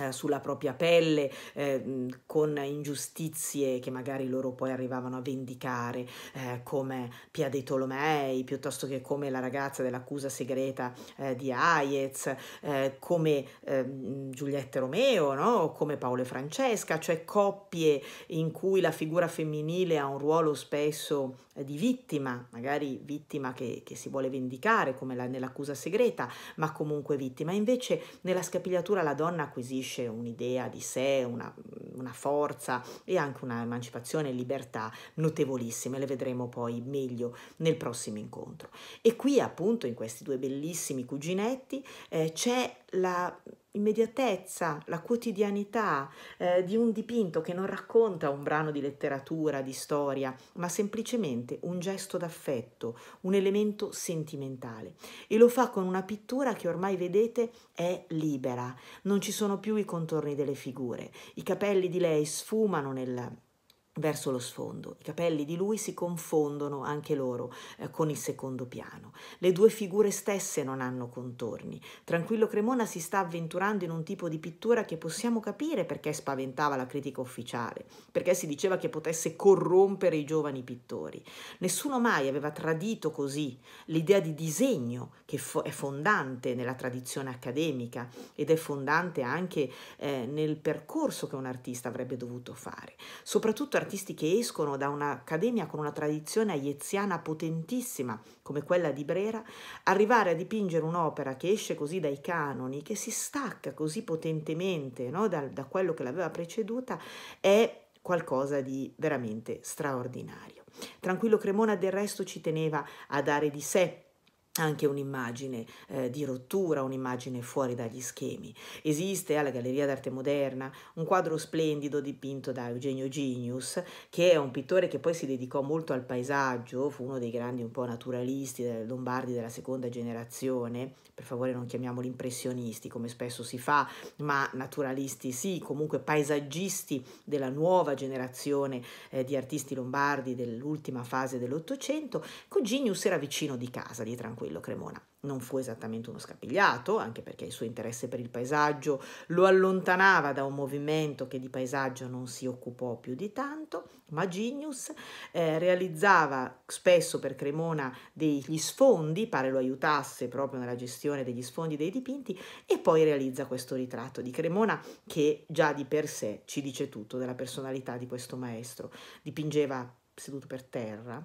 eh, sulla propria pelle, eh, con ingiustizie che magari loro poi arrivavano a vendicare, eh, come Pia dei Tolomei, piuttosto che come la ragazza dell'accusa segreta eh, di Hayez, eh, come eh, Giulietta Romeo, no? come Paolo e Francesca, cioè coppie in cui la figura femminile ha un ruolo spesso eh, di vittima, magari vittima che, che si vuole vendicare come la, nell'accusa segreta, ma comunque vittima. Invece nella scapigliatura la donna acquisisce un'idea di sé, una, una forza e anche un'emancipazione e libertà notevolissime, le vedremo poi meglio nel prossimo incontro. E qui appunto in questi due bellissimi cuginetti eh, c'è la immediatezza, la quotidianità eh, di un dipinto che non racconta un brano di letteratura, di storia, ma semplicemente un gesto d'affetto, un elemento sentimentale. E lo fa con una pittura che ormai vedete è libera, non ci sono più i contorni delle figure, i capelli di lei sfumano nel verso lo sfondo. I capelli di lui si confondono anche loro eh, con il secondo piano. Le due figure stesse non hanno contorni. Tranquillo Cremona si sta avventurando in un tipo di pittura che possiamo capire perché spaventava la critica ufficiale, perché si diceva che potesse corrompere i giovani pittori. Nessuno mai aveva tradito così l'idea di disegno che fo- è fondante nella tradizione accademica ed è fondante anche eh, nel percorso che un artista avrebbe dovuto fare. Soprattutto artisti che escono da un'accademia con una tradizione aieziana potentissima come quella di Brera, arrivare a dipingere un'opera che esce così dai canoni, che si stacca così potentemente no, da, da quello che l'aveva preceduta, è qualcosa di veramente straordinario. Tranquillo Cremona del resto ci teneva a dare di sé anche un'immagine eh, di rottura, un'immagine fuori dagli schemi. Esiste alla Galleria d'Arte Moderna un quadro splendido dipinto da Eugenio Genius, che è un pittore che poi si dedicò molto al paesaggio, fu uno dei grandi un po' naturalisti lombardi della seconda generazione, per favore non chiamiamoli impressionisti come spesso si fa, ma naturalisti sì, comunque paesaggisti della nuova generazione eh, di artisti lombardi dell'ultima fase dell'Ottocento, con Genius era vicino di casa, di tranquillità quello Cremona. Non fu esattamente uno scapigliato, anche perché il suo interesse per il paesaggio lo allontanava da un movimento che di paesaggio non si occupò più di tanto, ma Genius eh, realizzava spesso per Cremona degli sfondi, pare lo aiutasse proprio nella gestione degli sfondi dei dipinti, e poi realizza questo ritratto di Cremona che già di per sé ci dice tutto della personalità di questo maestro. Dipingeva seduto per terra,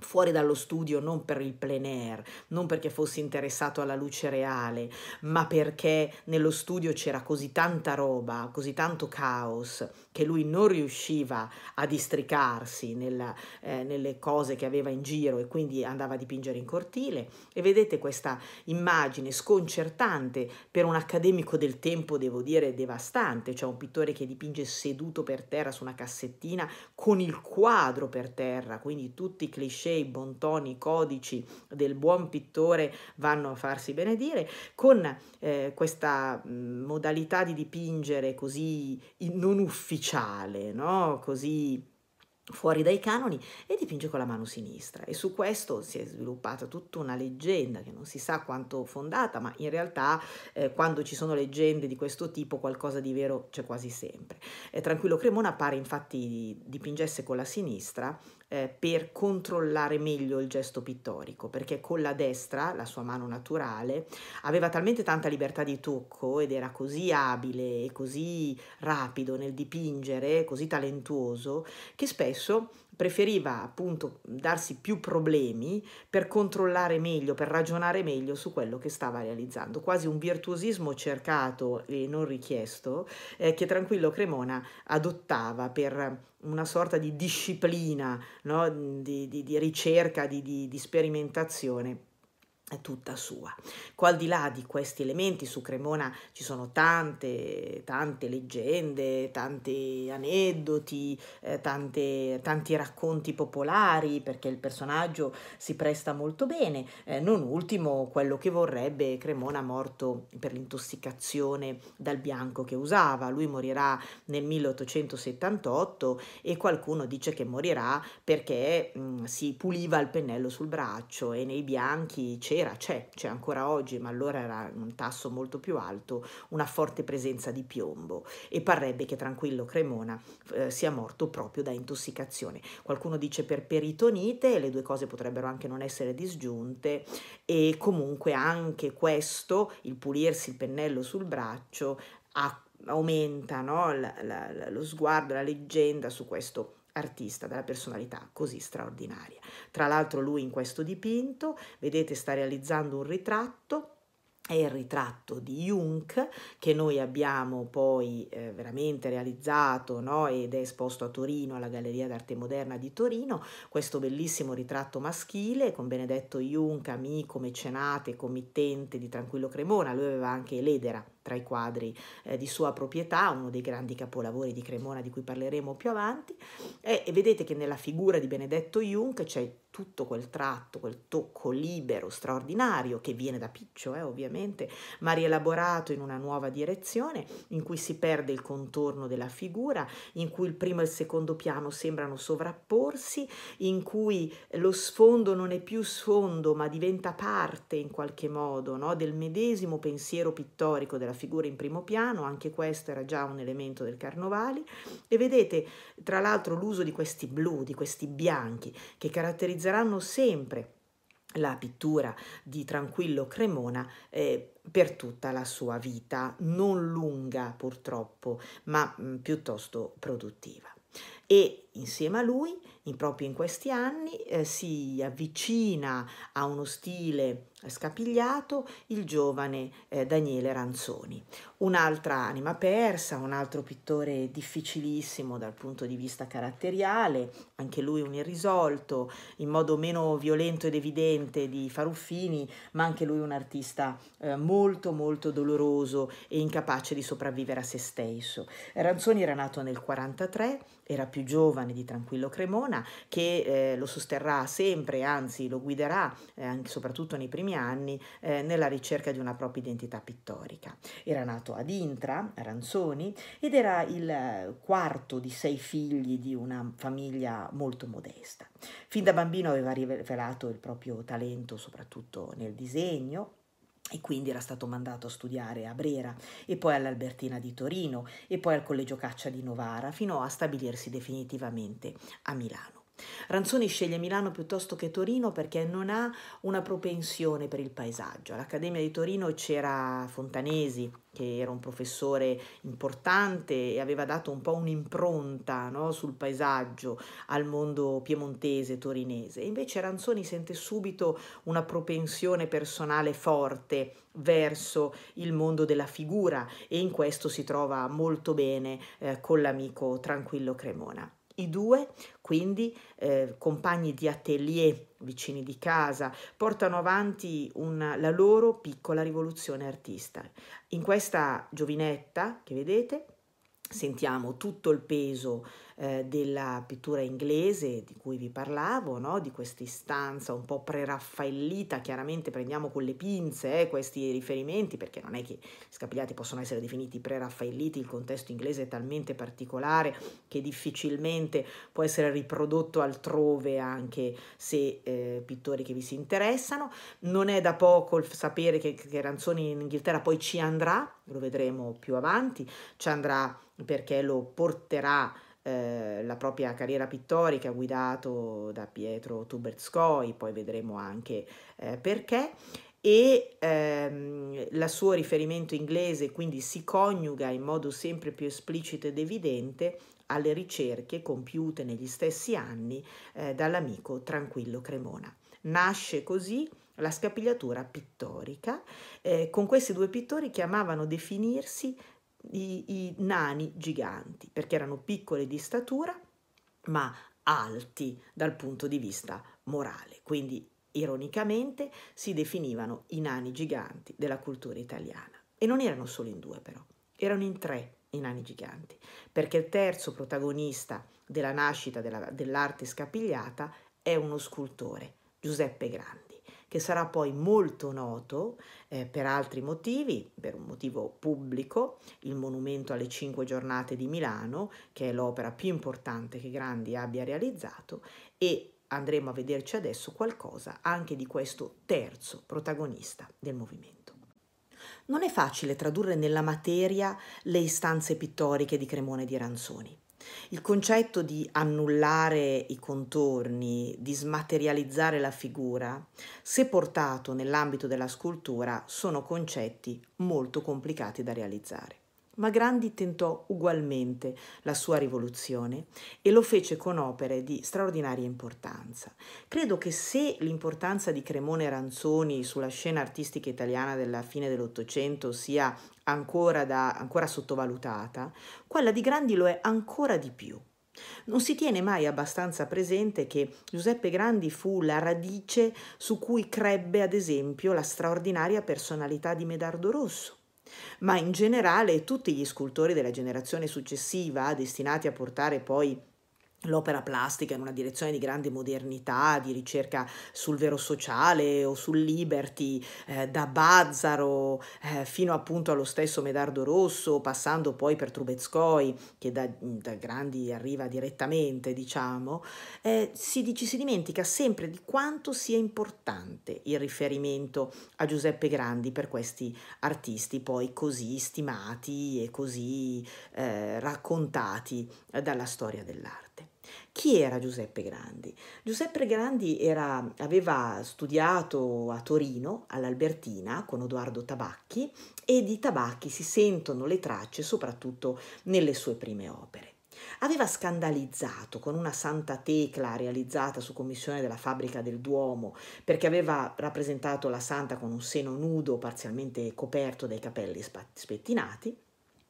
fuori dallo studio non per il plein air, non perché fossi interessato alla luce reale, ma perché nello studio c'era così tanta roba, così tanto caos, che lui non riusciva a districarsi nella, eh, nelle cose che aveva in giro e quindi andava a dipingere in cortile. E vedete questa immagine sconcertante per un accademico del tempo, devo dire, devastante, cioè un pittore che dipinge seduto per terra su una cassettina con il quadro per terra, quindi tutti i cliché cliché, i bontoni, i codici del buon pittore vanno a farsi benedire, con eh, questa mm, modalità di dipingere così non ufficiale, no? così fuori dai canoni e dipinge con la mano sinistra e su questo si è sviluppata tutta una leggenda che non si sa quanto fondata ma in realtà eh, quando ci sono leggende di questo tipo qualcosa di vero c'è quasi sempre eh, Tranquillo Cremona pare infatti dipingesse con la sinistra eh, per controllare meglio il gesto pittorico, perché con la destra, la sua mano naturale, aveva talmente tanta libertà di tocco ed era così abile e così rapido nel dipingere, così talentuoso, che spesso preferiva appunto darsi più problemi per controllare meglio, per ragionare meglio su quello che stava realizzando, quasi un virtuosismo cercato e non richiesto eh, che Tranquillo Cremona adottava per una sorta di disciplina, no? di, di, di ricerca, di, di, di sperimentazione tutta sua. Qua di là di questi elementi su Cremona ci sono tante, tante leggende, tanti aneddoti, eh, tante, tanti racconti popolari perché il personaggio si presta molto bene, eh, non ultimo quello che vorrebbe Cremona morto per l'intossicazione dal bianco che usava, lui morirà nel 1878 e qualcuno dice che morirà perché mh, mm, si puliva il pennello sul braccio e nei bianchi c'era c'era, c'è, c'è ancora oggi, ma allora era un tasso molto più alto, una forte presenza di piombo e parrebbe che Tranquillo Cremona eh, sia morto proprio da intossicazione. Qualcuno dice per peritonite, le due cose potrebbero anche non essere disgiunte e comunque anche questo, il pulirsi il pennello sul braccio, aumenta no, la, la, lo sguardo, la leggenda su questo artista, della personalità così straordinaria. Tra l'altro lui in questo dipinto, vedete, sta realizzando un ritratto è il ritratto di Jung che noi abbiamo poi eh, veramente realizzato no? ed è esposto a Torino, alla Galleria d'Arte Moderna di Torino, questo bellissimo ritratto maschile con Benedetto Jung, amico, mecenate, committente di Tranquillo Cremona, lui aveva anche l'edera tra i quadri eh, di sua proprietà, uno dei grandi capolavori di Cremona di cui parleremo più avanti, e, e vedete che nella figura di Benedetto Jung c'è tutto quel tratto, quel tocco libero, straordinario, che viene da Piccio eh, ovviamente, ma rielaborato in una nuova direzione, in cui si perde il contorno della figura, in cui il primo e il secondo piano sembrano sovrapporsi, in cui lo sfondo non è più sfondo, ma diventa parte in qualche modo no, del medesimo pensiero pittorico della figura in primo piano, anche questo era già un elemento del Carnovali, e vedete tra l'altro l'uso di questi blu, di questi bianchi, che caratterizzeranno sempre la pittura di Tranquillo Cremona eh, per tutta la sua vita, non lunga purtroppo, ma mh, mm, piuttosto produttiva. E insieme a lui, in, proprio in questi anni, eh, si avvicina a uno stile scapigliato il giovane eh, Daniele Ranzoni. Un'altra anima persa, un altro pittore difficilissimo dal punto di vista caratteriale, anche lui un irrisolto, in modo meno violento ed evidente di Faruffini, ma anche lui un artista eh, molto molto doloroso e incapace di sopravvivere a se stesso. Ranzoni era nato nel 1943, era più giovane di Tranquillo Cremona, che eh, lo sosterrà sempre, anzi lo guiderà, eh, soprattutto nei primi primi anni eh, nella ricerca di una propria identità pittorica. Era nato ad Intra, Ranzoni, ed era il eh, quarto di sei figli di una famiglia molto modesta. Fin da bambino aveva rivelato il proprio talento soprattutto nel disegno, e quindi era stato mandato a studiare a Brera e poi all'Albertina di Torino e poi al Collegio Caccia di Novara fino a stabilirsi definitivamente a Milano. Ranzoni sceglie Milano piuttosto che Torino perché non ha una propensione per il paesaggio. All'Accademia di Torino c'era Fontanesi, che era un professore importante e aveva dato un po' un'impronta no, sul paesaggio al mondo piemontese, torinese. Invece Ranzoni sente subito una propensione personale forte verso il mondo della figura e in questo si trova molto bene eh, con l'amico Tranquillo Cremona. I due quindi eh, compagni di atelier vicini di casa portano avanti una, la loro piccola rivoluzione artista. In questa giovinetta che vedete sentiamo tutto il peso eh, della pittura inglese di cui vi parlavo, no? di questa istanza un po' preraffaellita, chiaramente prendiamo con le pinze eh, questi riferimenti perché non è che gli scapigliati possono essere definiti preraffaelliti, il contesto inglese è talmente particolare che difficilmente può essere riprodotto altrove anche se eh, pittori che vi si interessano. Non è da poco il sapere che, che Ranzoni in Inghilterra poi ci andrà, lo vedremo più avanti, ci andrà perché lo porterà eh, la propria carriera pittorica guidato da Pietro Tubertskoi, poi vedremo anche eh, perché, e ehm, la suo riferimento inglese quindi si coniuga in modo sempre più esplicito ed evidente alle ricerche compiute negli stessi anni eh, dall'amico Tranquillo Cremona. Nasce così la scapigliatura pittorica, eh, con questi due pittori che amavano definirsi i, i nani giganti, perché erano piccoli di statura, ma alti dal punto di vista morale. Quindi, ironicamente, si definivano i nani giganti della cultura italiana. E non erano solo in due, però, erano in tre i nani giganti, perché il terzo protagonista della nascita dell'arte scapigliata è uno scultore, Giuseppe Grandi che sarà poi molto noto eh, per altri motivi, per un motivo pubblico, il monumento alle cinque giornate di Milano, che è l'opera più importante che Grandi abbia realizzato, e andremo a vederci adesso qualcosa anche di questo terzo protagonista del movimento. Non è facile tradurre nella materia le istanze pittoriche di Cremone di Ranzoni. Il concetto di annullare i contorni, di smaterializzare la figura, se portato nell'ambito della scultura, sono concetti molto complicati da realizzare. Ma Grandi tentò ugualmente la sua rivoluzione e lo fece con opere di straordinaria importanza. Credo che se l'importanza di Cremone Ranzoni sulla scena artistica italiana della fine dell'Ottocento sia ancora, da, ancora sottovalutata, quella di Grandi lo è ancora di più. Non si tiene mai abbastanza presente che Giuseppe Grandi fu la radice su cui crebbe ad esempio la straordinaria personalità di Medardo Rosso, ma in generale tutti gli scultori della generazione successiva, destinati a portare poi l'opera plastica in una direzione di grande modernità, di ricerca sul vero sociale o sul liberty, eh, da Bazzaro eh, fino appunto allo stesso Medardo Rosso, passando poi per Trubetskoi, che da, da grandi arriva direttamente, diciamo, eh, si, ci si dimentica sempre di quanto sia importante il riferimento a Giuseppe Grandi per questi artisti poi così stimati e così eh, raccontati dalla storia dell'arte. Chi era Giuseppe Grandi? Giuseppe Grandi era, aveva studiato a Torino, all'Albertina, con Edoardo Tabacchi e di Tabacchi si sentono le tracce soprattutto nelle sue prime opere. Aveva scandalizzato con una santa tecla realizzata su commissione della fabbrica del Duomo, perché aveva rappresentato la santa con un seno nudo parzialmente coperto dai capelli spettinati,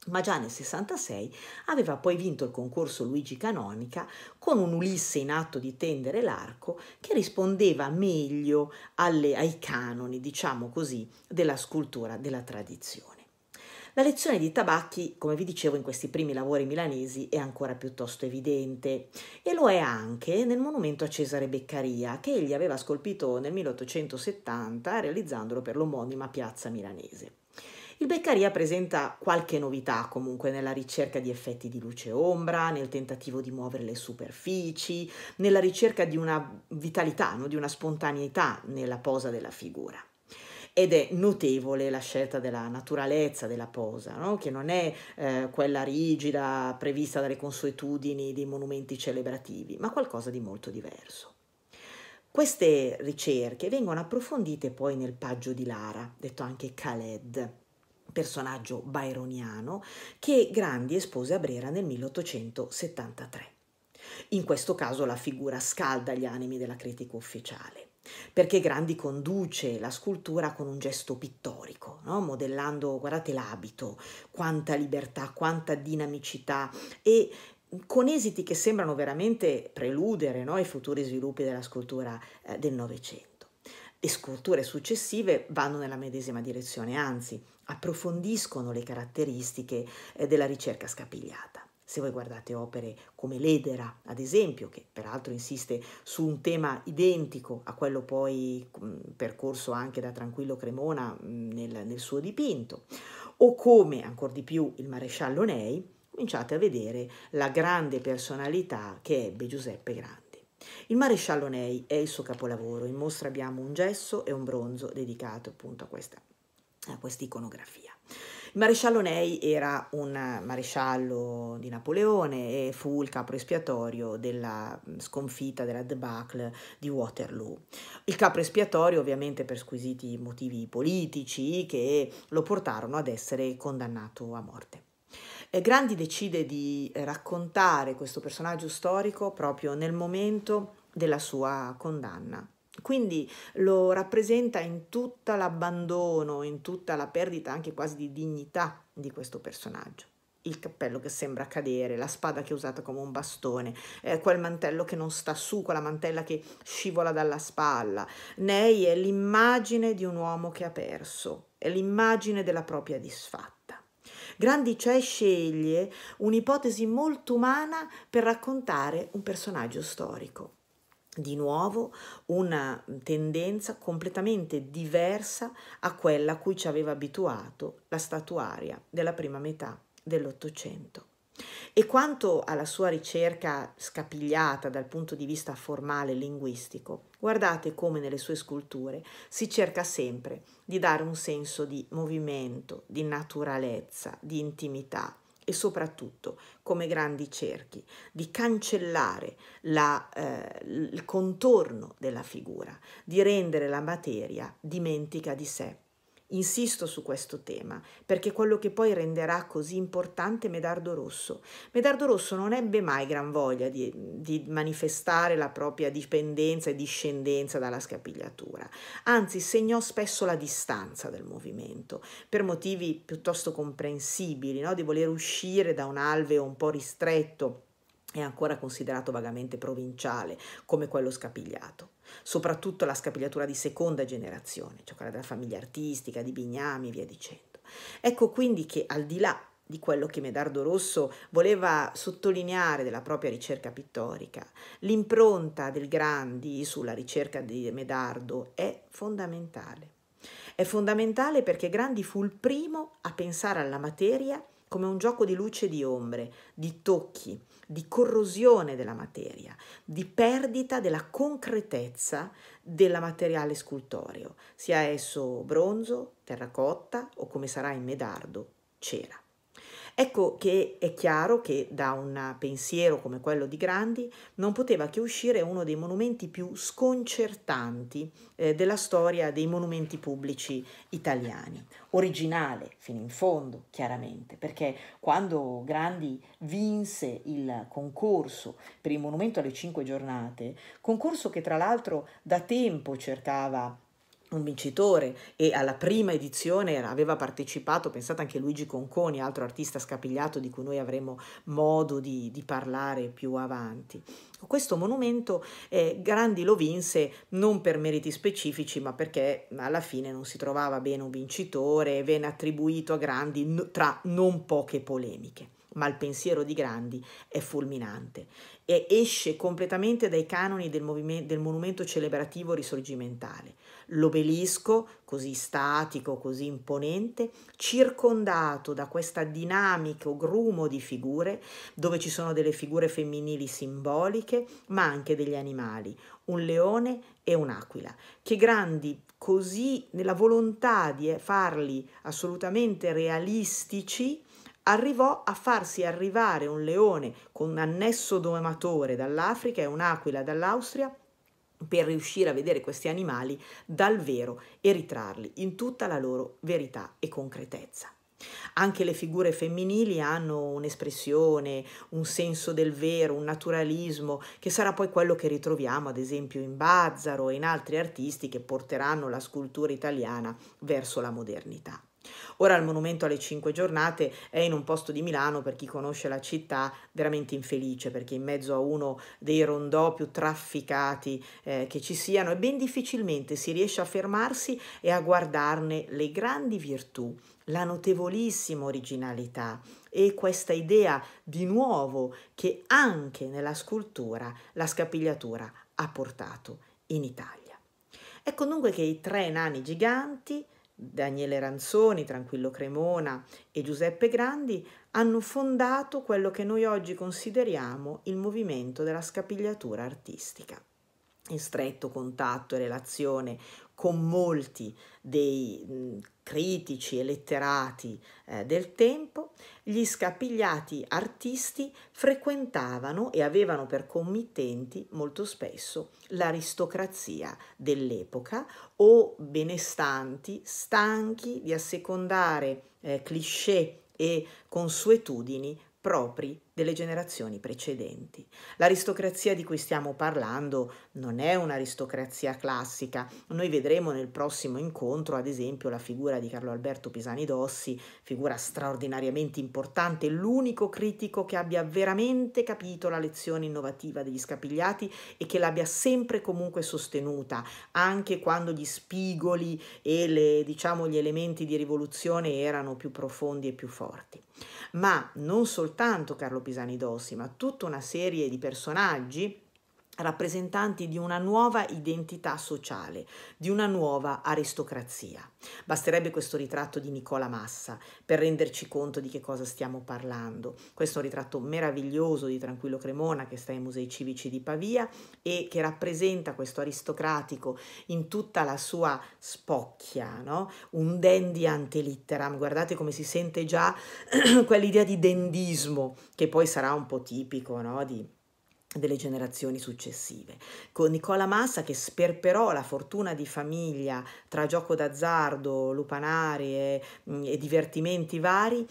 ma già nel 66 aveva poi vinto il concorso Luigi Canonica con un Ulisse in atto di tendere l'arco che rispondeva meglio alle, ai canoni, diciamo così, della scultura della tradizione. La lezione di Tabacchi, come vi dicevo in questi primi lavori milanesi, è ancora piuttosto evidente e lo è anche nel monumento a Cesare Beccaria che egli aveva scolpito nel 1870 realizzandolo per l'omonima piazza milanese. Il Beccaria presenta qualche novità comunque nella ricerca di effetti di luce e ombra, nel tentativo di muovere le superfici, nella ricerca di una vitalità, no? di una spontaneità nella posa della figura ed è notevole la scelta della naturalezza della posa, no? che non è eh, quella rigida prevista dalle consuetudini dei monumenti celebrativi, ma qualcosa di molto diverso. Queste ricerche vengono approfondite poi nel paggio di Lara, detto anche Khaled, personaggio byroniano, che Grandi espose a Brera nel 1873. In questo caso la figura scalda gli animi della critica ufficiale, perché Grandi conduce la scultura con un gesto pittorico, no? modellando, guardate l'abito, quanta libertà, quanta dinamicità e con esiti che sembrano veramente preludere no? i futuri sviluppi della scultura eh, del Novecento. Le sculture successive vanno nella medesima direzione, anzi approfondiscono le caratteristiche eh, della ricerca scapigliata. Se voi guardate opere come l'Edera, ad esempio, che peraltro insiste su un tema identico a quello poi mm, percorso anche da Tranquillo Cremona mm, nel, nel suo dipinto, o come ancora di più il maresciallo Ney, cominciate a vedere la grande personalità che ebbe Giuseppe Grande. Il maresciallo Ney è il suo capolavoro, in mostra abbiamo un gesso e un bronzo dedicato appunto a questa eh, questa iconografia. Il maresciallo Ney era un maresciallo di Napoleone e fu il capo espiatorio della mm, sconfitta, della debacle di Waterloo. Il capo espiatorio ovviamente per squisiti motivi politici che lo portarono ad essere condannato a morte. Eh, Grandi decide di raccontare questo personaggio storico proprio nel momento della sua condanna quindi lo rappresenta in tutta l'abbandono, in tutta la perdita anche quasi di dignità di questo personaggio. Il cappello che sembra cadere, la spada che è usata come un bastone, eh, quel mantello che non sta su, quella mantella che scivola dalla spalla. Nei è l'immagine di un uomo che ha perso, è l'immagine della propria disfatta. Grandicè cioè sceglie un'ipotesi molto umana per raccontare un personaggio storico di nuovo una tendenza completamente diversa a quella a cui ci aveva abituato la statuaria della prima metà dell'Ottocento. E quanto alla sua ricerca scapigliata dal punto di vista formale e linguistico, guardate come nelle sue sculture si cerca sempre di dare un senso di movimento, di naturalezza, di intimità, e soprattutto come grandi cerchi, di cancellare la, eh, il contorno della figura, di rendere la materia dimentica di sé. Insisto su questo tema, perché quello che poi renderà così importante Medardo Rosso. Medardo Rosso non ebbe mai gran voglia di, di manifestare la propria dipendenza e discendenza dalla scapigliatura, anzi segnò spesso la distanza del movimento, per motivi piuttosto comprensibili, no? di voler uscire da un alveo un po' ristretto e ancora considerato vagamente provinciale come quello scapigliato soprattutto la scapigliatura di seconda generazione, cioè quella della famiglia artistica, di Bignami e via dicendo. Ecco quindi che al di là di quello che Medardo Rosso voleva sottolineare della propria ricerca pittorica. L'impronta del Grandi sulla ricerca di Medardo è fondamentale. È fondamentale perché Grandi fu il primo a pensare alla materia come un gioco di luce e di ombre, di tocchi, di corrosione della materia, di perdita della concretezza del materiale scultoreo, sia esso bronzo, terracotta o come sarà in medardo, cera. Ecco che è chiaro che da un pensiero come quello di Grandi non poteva che uscire uno dei monumenti più sconcertanti eh, della storia dei monumenti pubblici italiani. Originale fino in fondo, chiaramente, perché quando Grandi vinse il concorso per il monumento alle cinque giornate, concorso che tra l'altro da tempo cercava un vincitore e alla prima edizione aveva partecipato, pensate anche Luigi Conconi, altro artista scapigliato di cui noi avremo modo di, di parlare più avanti. Questo monumento eh, Grandi lo vinse non per meriti specifici, ma perché alla fine non si trovava bene un vincitore, e venne attribuito a Grandi tra non poche polemiche ma il pensiero di Grandi è fulminante e esce completamente dai canoni del, del monumento celebrativo risorgimentale. L'obelisco, così statico, così imponente, circondato da questo dinamico grumo di figure, dove ci sono delle figure femminili simboliche, ma anche degli animali, un leone e un'aquila, che Grandi così nella volontà di farli assolutamente realistici, arrivò a farsi arrivare un leone con un annesso domatore dall'Africa e un'aquila dall'Austria per riuscire a vedere questi animali dal vero e ritrarli in tutta la loro verità e concretezza. Anche le figure femminili hanno un'espressione, un senso del vero, un naturalismo, che sarà poi quello che ritroviamo ad esempio in Bazzaro e in altri artisti che porteranno la scultura italiana verso la modernità. Ora il monumento alle cinque giornate è in un posto di Milano, per chi conosce la città, veramente infelice, perché in mezzo a uno dei rondò più trafficati eh, che ci siano e ben difficilmente si riesce a fermarsi e a guardarne le grandi virtù, la notevolissima originalità e questa idea di nuovo che anche nella scultura la scapigliatura ha portato in Italia. Ecco dunque che i tre nani giganti Daniele Ranzoni, Tranquillo Cremona e Giuseppe Grandi hanno fondato quello che noi oggi consideriamo il movimento della scapigliatura artistica in stretto contatto e relazione con molti dei critici e letterati eh, del tempo, gli scapigliati artisti frequentavano e avevano per committenti molto spesso l'aristocrazia dell'epoca o benestanti, stanchi di assecondare eh, cliché e consuetudini propri delle generazioni precedenti. L'aristocrazia di cui stiamo parlando non è un'aristocrazia classica. Noi vedremo nel prossimo incontro, ad esempio, la figura di Carlo Alberto Pisani Dossi, figura straordinariamente importante, l'unico critico che abbia veramente capito la lezione innovativa degli scapigliati e che l'abbia sempre comunque sostenuta, anche quando gli spigoli e le, diciamo, gli elementi di rivoluzione erano più profondi e più forti. Ma non soltanto Carlo Pisani d'Ossi, ma tutta una serie di personaggi rappresentanti di una nuova identità sociale, di una nuova aristocrazia. Basterebbe questo ritratto di Nicola Massa per renderci conto di che cosa stiamo parlando. Questo è un ritratto meraviglioso di Tranquillo Cremona che sta ai Musei Civici di Pavia e che rappresenta questo aristocratico in tutta la sua spocchia, no? un dandy ante litteram. Guardate come si sente già (clears throat) quell'idea di dendismo che poi sarà un po' tipico no? di delle generazioni successive. Con Nicola Massa che sperperò la fortuna di famiglia tra gioco d'azzardo, lupanari e, mm, e divertimenti vari,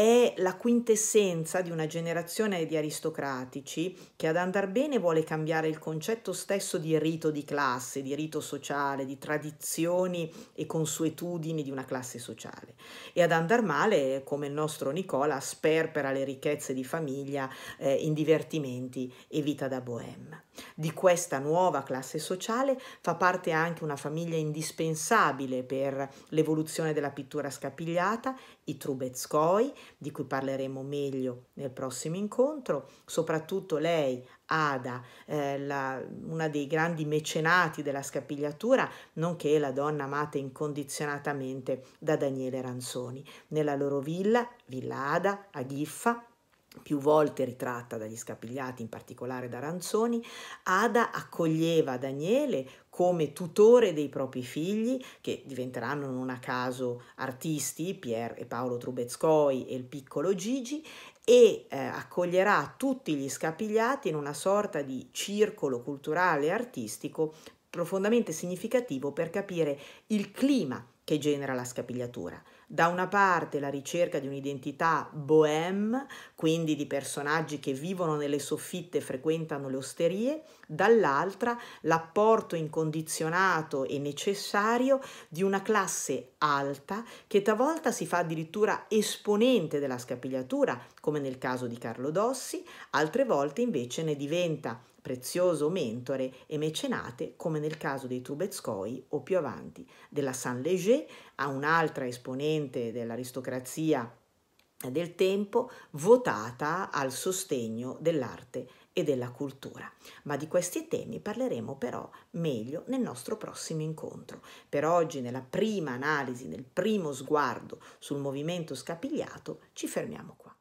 è la quintessenza di una generazione di aristocratici che ad andar bene vuole cambiare il concetto stesso di rito di classe, di rito sociale, di tradizioni e consuetudini di una classe sociale. E ad andar male, come il nostro Nicola, sperpera le ricchezze di famiglia eh, in divertimenti e vita da bohème. Di questa nuova classe sociale fa parte anche una famiglia indispensabile per l'evoluzione della pittura scapigliata, i Trubetskoi, di cui parleremo meglio nel prossimo incontro, soprattutto lei, Ada, eh, la, una dei grandi mecenati della scapigliatura, nonché la donna amata incondizionatamente da Daniele Ranzoni. Nella loro villa, Villa Ada, a Giffa, più volte ritratta dagli scapigliati, in particolare da Ranzoni, Ada accoglieva Daniele come tutore dei propri figli, che diventeranno non a caso artisti, Pier e Paolo Trubezcoi e il piccolo Gigi, e eh, accoglierà tutti gli scapigliati in una sorta di circolo culturale e artistico profondamente significativo per capire il clima che genera la scapigliatura. Da una parte la ricerca di un'identità bohème, quindi di personaggi che vivono nelle soffitte e frequentano le osterie, dall'altra l'apporto incondizionato e necessario di una classe alta che talvolta si fa addirittura esponente della scapigliatura, come nel caso di Carlo Dossi, altre volte invece ne diventa prezioso mentore e mecenate come nel caso dei Trubetskoi o più avanti della Saint-Léger a un'altra esponente dell'aristocrazia del tempo votata al sostegno dell'arte e della cultura. Ma di questi temi parleremo però meglio nel nostro prossimo incontro. Per oggi, nella prima analisi, nel primo sguardo sul movimento scapigliato, ci fermiamo qua.